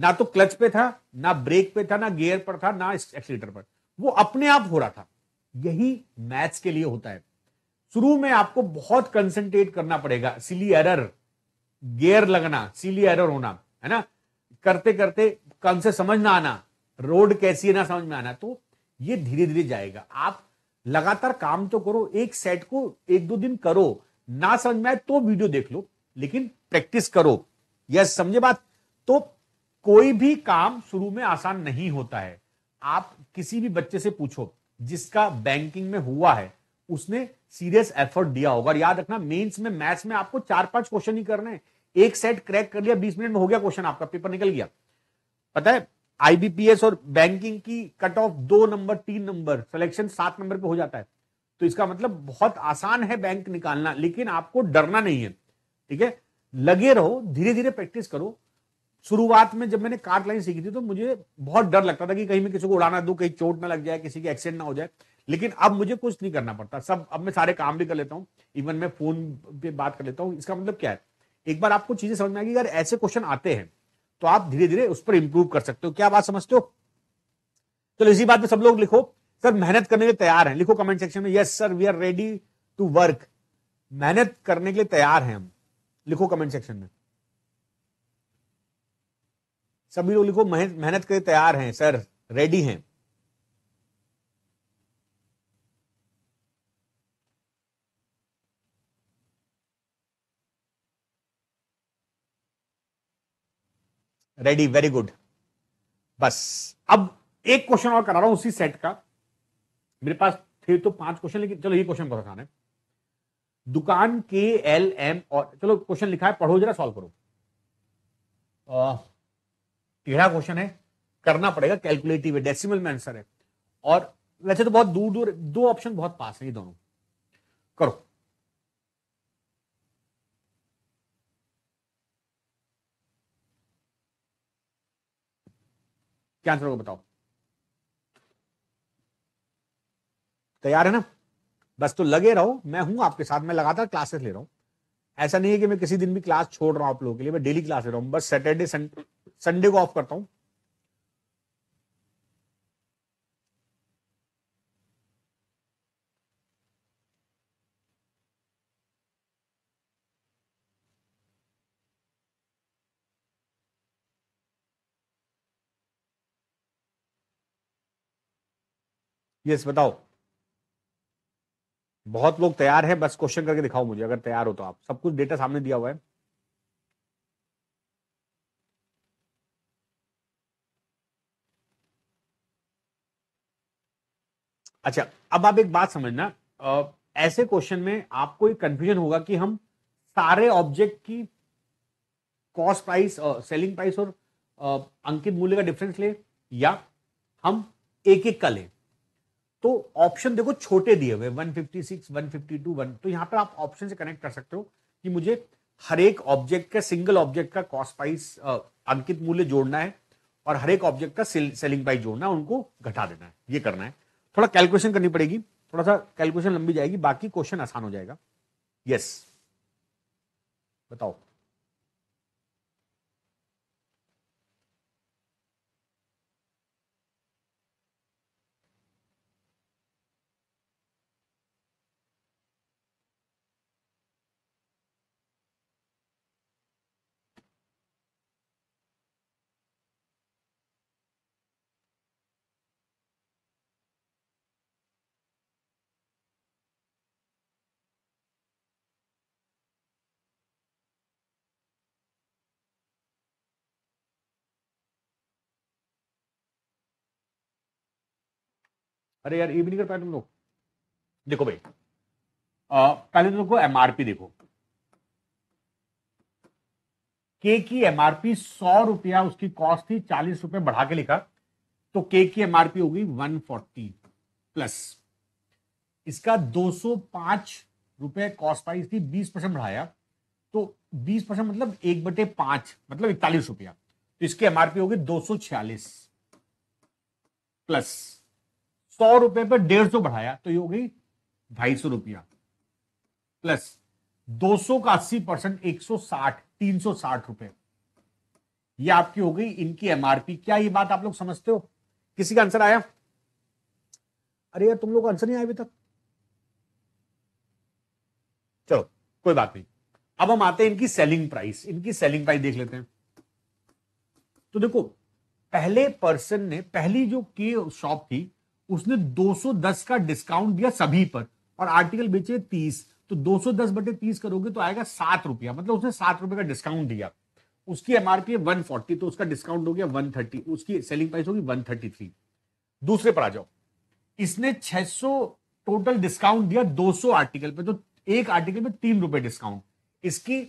S1: ना तो क्लच पे था ना ब्रेक पे था ना गियर पर था ना एक्सीटर पर वो अपने आप हो रहा था यही मैथ्स के लिए होता है शुरू में आपको बहुत कंसंट्रेट करना पड़ेगा सिली एरर गेयर लगना सिली एरर होना है ना करते करते कम से समझ ना आना रोड कैसी है ना समझ में आना तो ये धीरे धीरे जाएगा आप लगातार काम तो करो एक सेट को एक दो दिन करो ना समझ में आए तो वीडियो देख लो लेकिन प्रैक्टिस करो यस समझे बात तो कोई भी काम शुरू में आसान नहीं होता है आप किसी भी बच्चे से पूछो जिसका बैंकिंग में हुआ है उसने सीरियस एफर्ट दिया होगा याद रखना मेंस में मैथ्स में आपको चार पांच क्वेश्चन ही करने एक सेट क्रैक कर लिया बीस मिनट में हो गया क्वेश्चन आपका पेपर निकल गया पता है आईबीपीएस और बैंकिंग की कट ऑफ दो नंबर तीन नंबर सिलेक्शन सात नंबर पे हो जाता है तो इसका मतलब बहुत आसान है बैंक निकालना लेकिन आपको डरना नहीं है ठीक है लगे रहो धीरे धीरे प्रैक्टिस करो शुरुआत में जब मैंने कार्ड लाइन सीखी थी तो मुझे बहुत डर लगता था कि कहीं मैं किसी को उड़ाना दू कहीं चोट ना लग जाए किसी के एक्सीडेंट ना हो जाए लेकिन अब मुझे कुछ नहीं करना पड़ता सब अब मैं सारे काम भी कर लेता हूँ इवन मैं फोन पे बात कर लेता हूँ इसका मतलब क्या है एक बार आपको चीजें समझ में आएगी अगर ऐसे क्वेश्चन आते हैं तो आप धीरे धीरे उस पर इंप्रूव कर सकते हो क्या बात समझते हो चलो इसी बात में सब लोग लिखो सर मेहनत करने के लिए तैयार हैं लिखो कमेंट सेक्शन में yes sir we are ready to work मेहनत करने के लिए तैयार हैं हम लिखो कमेंट सेक्शन में सभी लोग लिखो मेहनत के लिए तैयार हैं सर रेडी हैं रेडी वेरी गुड बस अब एक क्वेश्चन और करा रहा हूं उसी सेट का मेरे पास थे तो पांच क्वेश्चन लेकिन चलो ये क्वेश्चन बताना है दुकान के एल एम और चलो क्वेश्चन लिखा है पढ़ो जरा सॉल्व करो टेढ़ा क्वेश्चन है करना पड़ेगा कैलकुलेटिव है डेसिमल में आंसर है और वैसे तो बहुत दूर दूर दो ऑप्शन बहुत पास है ये दोनों करो क्या आंसर होगा बताओ तैयार है ना बस तो लगे रहो मैं हूं आपके साथ मैं लगातार क्लासेस ले रहा हूं ऐसा नहीं है कि मैं किसी दिन भी क्लास छोड़ रहा हूं आप लोगों के लिए मैं डेली क्लास ले रहा हूं बस सैटरडे संडे को ऑफ करता हूं यस बताओ बहुत लोग तैयार है बस क्वेश्चन करके दिखाओ मुझे अगर तैयार हो तो आप सब कुछ डेटा सामने दिया हुआ है अच्छा अब आप एक बात समझना ऐसे क्वेश्चन में आपको एक कंफ्यूजन होगा कि हम सारे ऑब्जेक्ट की कॉस्ट प्राइस सेलिंग प्राइस और अंकित मूल्य का डिफरेंस ले या हम एक एक का लें तो ऑप्शन देखो छोटे दिए हुए 156, 152, 1 तो यहाँ पर आप ऑप्शन से कनेक्ट कर सकते हो कि मुझे हर एक ऑब्जेक्ट का सिंगल ऑब्जेक्ट का कॉस्ट प्राइस अंकित मूल्य जोड़ना है और हर एक ऑब्जेक्ट का सेल, सेलिंग प्राइस जोड़ना है उनको घटा देना है ये करना है थोड़ा कैलकुलेशन करनी पड़ेगी थोड़ा सा कैलकुलेशन लंबी जाएगी बाकी क्वेश्चन आसान हो जाएगा यस बताओ अरे यार ये भी नहीं कर पाए तुम लोग देखो भाई पहले तो तुमको एमआरपी देखो के की एमआरपी सौ रुपया उसकी कॉस्ट थी चालीस रुपए बढ़ा के लिखा तो के की एमआरपी होगी फोर्टी प्लस इसका दो सौ पांच रुपए कॉस्ट प्राइस थी बीस परसेंट बढ़ाया तो बीस परसेंट मतलब एक बटे पांच मतलब इकतालीस रुपया तो इसकी एमआरपी होगी छियालीस प्लस सौ रुपए पर डेढ़ सौ बढ़ाया तो ये हो गई ढाई सौ रुपया प्लस दो सौ का अस्सी परसेंट एक सौ साठ तीन सौ साठ रुपए ये आपकी हो गई इनकी एमआरपी क्या ये बात आप लोग समझते हो किसी का आंसर आया अरे यार तुम लोग आंसर नहीं आया अभी तक चलो कोई बात नहीं अब हम आते हैं इनकी सेलिंग प्राइस इनकी सेलिंग प्राइस देख लेते हैं तो देखो पहले पर्सन ने पहली जो की शॉप थी उसने 210 का डिस्काउंट दिया सभी पर और आर्टिकल बेचे 30 तो 210 बटे 30 करोगे तो आएगा सात रुपया मतलब उसने सात रुपए का डिस्काउंट दिया उसकी एमआरपी है 140 तो उसका डिस्काउंट हो गया 130 उसकी सेलिंग प्राइस होगी 133 दूसरे पर आ जाओ इसने 600 टोटल डिस्काउंट दिया 200 आर्टिकल पे तो एक आर्टिकल पे तीन रुपए डिस्काउंट इसकी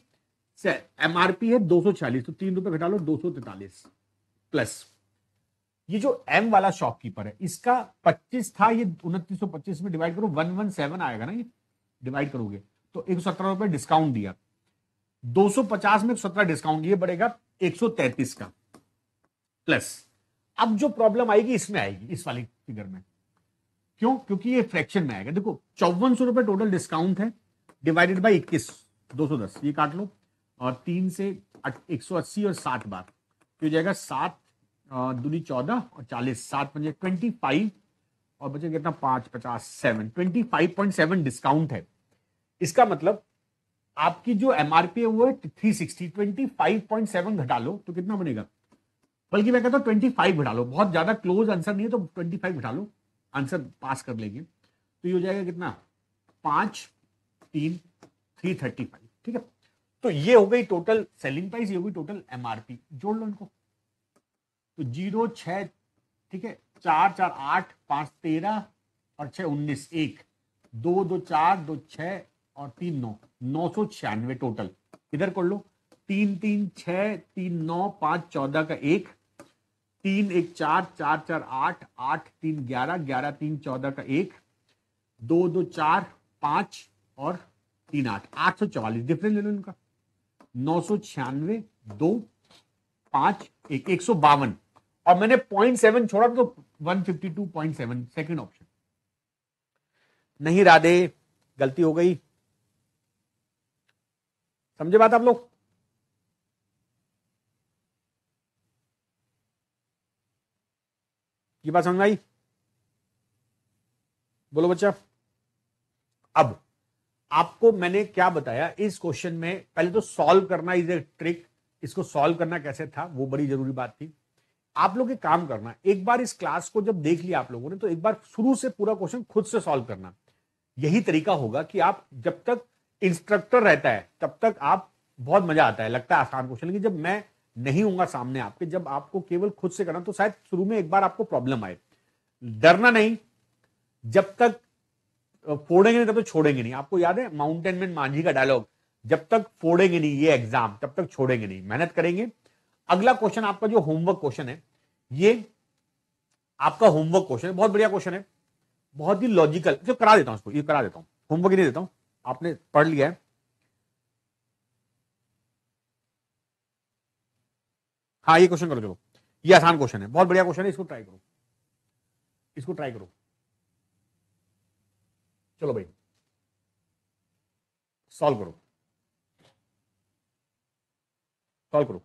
S1: एमआरपी है दो तो तीन रुपए घटा लो दो प्लस ये जो एम वाला शॉपकीपर है इसका 25 था ये उनतीस में डिवाइड करो 117 आएगा ना ये डिवाइड करोगे तो एक सौ डिस्काउंट दिया 250 में सत्रह डिस्काउंट ये बढ़ेगा 133 का प्लस अब जो प्रॉब्लम आएगी इसमें आएगी इस वाली फिगर में क्यों क्योंकि ये फ्रैक्शन में आएगा देखो चौवन रुपए टोटल डिस्काउंट है डिवाइडेड बाई इक्कीस दो सौ दस ये काट लो और तीन से एक सौ अस्सी और सात बार जाएगा सात दूरी चौदह और चालीस सात पंजे ट्वेंटी फाइव और बचे कितना पाँच पचास seven twenty five point seven discount है इसका मतलब आपकी जो एम आर पी है वो है three sixty twenty five point seven घटा लो तो कितना बनेगा बल्कि मैं कहता हूँ ट्वेंटी फाइव घटा लो बहुत ज़्यादा क्लोज आंसर नहीं है तो ट्वेंटी फाइव घटा लो आंसर पास कर लेंगे तो ये हो जाएगा कितना पाँच तीन थ्री थर्टी फाइव ठीक है तो ये हो गई टोटल सेलिंग प्राइस ये हो गई टोटल एमआरपी जोड़ लो इनको तो जीरो छ ठीक है चार चार आठ पाँच तेरह और छः उन्नीस एक दो दो चार दो छ और तीन नौ नौ सौ छियानवे टोटल इधर कर लो तीन तीन छ तीन नौ पाँच चौदह का एक तीन एक चार चार चार आठ आठ तीन ग्यारह ग्यारह तीन चौदह का एक दो दो चार पाँच और तीन आठ आठ सौ चौवालीस डिफरेंस ले लो इनका नौ सौ छियानवे दो पाँच एक एक सौ बावन और मैंने पॉइंट सेवन छोड़ा तो one fifty two point seven second option नहीं राधे गलती हो गई समझे बात आप लोग ये बात समझ आई बोलो बच्चा अब आपको मैंने क्या बताया इस क्वेश्चन में पहले तो सॉल्व करना इज ए ट्रिक इसको सॉल्व करना कैसे था वो बड़ी जरूरी बात थी आप लोग एक काम करना एक बार इस क्लास को जब देख लिया आप लोगों ने तो एक बार शुरू से पूरा क्वेश्चन खुद से सॉल्व करना यही तरीका होगा कि आप जब तक इंस्ट्रक्टर रहता है तब तक आप बहुत मजा आता है लगता है आसान क्वेश्चन लेकिन जब मैं नहीं हूंगा सामने आपके जब आपको केवल खुद से करना तो शायद शुरू में एक बार आपको प्रॉब्लम आए डरना नहीं जब तक फोड़ेंगे नहीं तब तक तो छोड़ेंगे नहीं आपको याद है माउंटेन मैन मांझी का डायलॉग जब तक फोड़ेंगे नहीं ये एग्जाम तब तक छोड़ेंगे नहीं मेहनत करेंगे अगला क्वेश्चन आपका जो होमवर्क क्वेश्चन है ये आपका होमवर्क क्वेश्चन है बहुत बढ़िया क्वेश्चन है बहुत ही लॉजिकल जो करा देता हूं उसको ये करा देता हूं होमवर्क ही नहीं देता हूं आपने पढ़ लिया है हाँ ये क्वेश्चन करो चलो ये आसान क्वेश्चन है बहुत बढ़िया क्वेश्चन है इसको ट्राई करो इसको ट्राई करो चलो भाई सॉल्व करो सॉल्व करो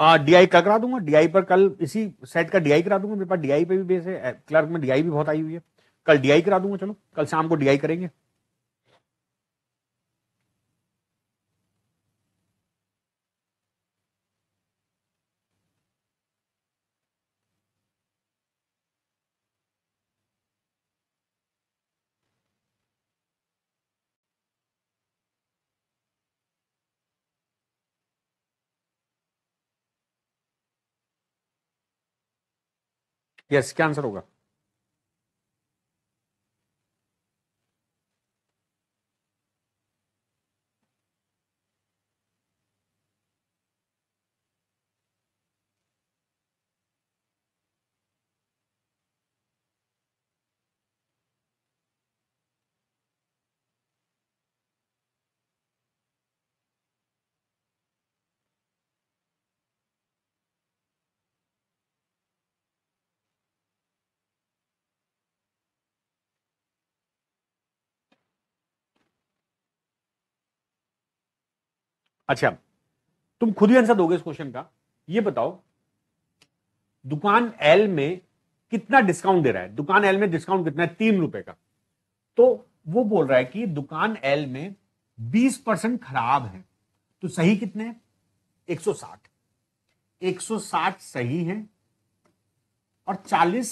S1: डीआई हाँ, का करा दूंगा डीआई पर कल इसी सेट का डीआई करा दूंगा मेरे पास डीआई पे भी बेस है क्लर्क में डीआई भी बहुत आई हुई है कल डीआई करा दूंगा चलो कल शाम को डीआई करेंगे यस कैंसर आंसर होगा अच्छा तुम खुद ही आंसर दोगे इस क्वेश्चन का ये बताओ दुकान एल में कितना डिस्काउंट दे रहा है दुकान एल में डिस्काउंट कितना है तीन रुपए का तो वो बोल रहा है कि दुकान एल में बीस परसेंट खराब है तो सही कितने एक 160 160 सही है और 40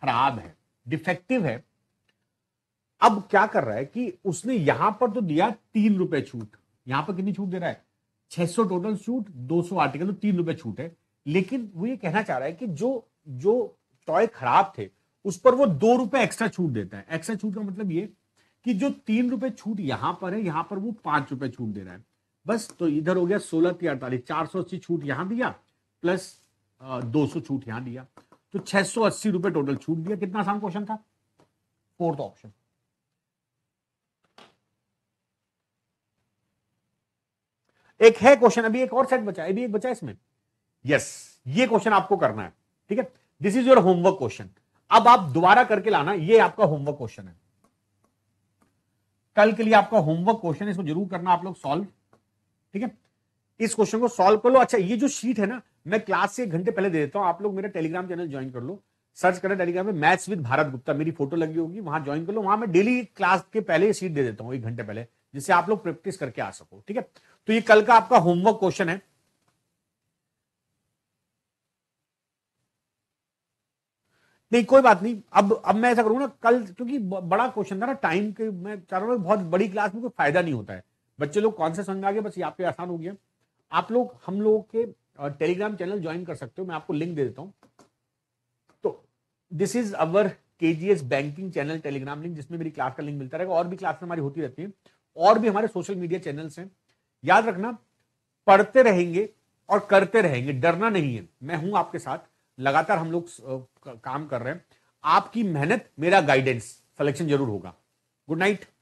S1: खराब है डिफेक्टिव है अब क्या कर रहा है कि उसने यहां पर तो दिया तीन रुपए छूट यहां पर कितनी छूट दे रहा है 600 टोटल छूट 200 आर्टिकल तो तीन रुपए छूट है लेकिन वो ये कहना चाह रहा है कि जो जो टॉय खराब थे उस पर वो दो रुपए एक्स्ट्रा छूट देता है एक्स्ट्रा छूट का मतलब ये कि जो तीन रुपए छूट यहां पर है यहां पर वो पांच रुपए छूट दे रहा है बस तो इधर हो गया सोलह तीन अड़तालीस चार सौ अस्सी छूट यहां दिया प्लस दो सौ छूट यहां दिया तो छह सौ अस्सी रुपए टोटल छूट दिया कितना आसान क्वेश्चन था फोर्थ ऑप्शन एक है क्वेश्चन अभी एक और सेट बचा अभी एक बचा इसमें यस ये क्वेश्चन आपको करना है ठीक है this is your homework question अब आप दोबारा करके लाना ये आपका होमवर्क क्वेश्चन है कल के लिए आपका होमवर्क क्वेश्चन इसको जरूर करना आप लोग सॉल्व ठीक है इस क्वेश्चन को सॉल्व कर लो अच्छा ये जो शीट है ना मैं क्लास से एक घंटे पहले दे देता हूं आप लोग मेरा टेलीग्राम चैनल ज्वाइन कर लो सर्च करें टेलीग्राम में मैथ्स विद भारत गुप्ता मेरी फोटो लगी होगी वहां ज्वाइन कर लो वहां मैं डेली क्लास के पहले शीट दे देता हूँ एक घंटे पहले जिससे आप लोग प्रैक्टिस करके आ सको ठीक है तो ये कल का आपका होमवर्क क्वेश्चन है नहीं कोई बात नहीं अब अब मैं ऐसा करूंगा ना कल क्योंकि बड़ा क्वेश्चन था ना टाइम के मैं चाह रहा हूँ बहुत बड़ी क्लास में कोई फायदा नहीं होता है बच्चे लोग कौन से समझ आ गए बस ये आपके आसान हो गया आप लोग हम लोगों के टेलीग्राम चैनल ज्वाइन कर सकते हो मैं आपको लिंक दे देता हूँ तो दिस इज अवर के बैंकिंग चैनल टेलीग्राम लिंक जिसमें मेरी क्लास का लिंक मिलता रहेगा और भी क्लास हमारी होती रहती है और भी हमारे सोशल मीडिया चैनल्स हैं याद रखना पढ़ते रहेंगे और करते रहेंगे डरना नहीं है मैं हूं आपके साथ लगातार हम लोग काम कर रहे हैं आपकी मेहनत मेरा गाइडेंस सिलेक्शन जरूर होगा गुड नाइट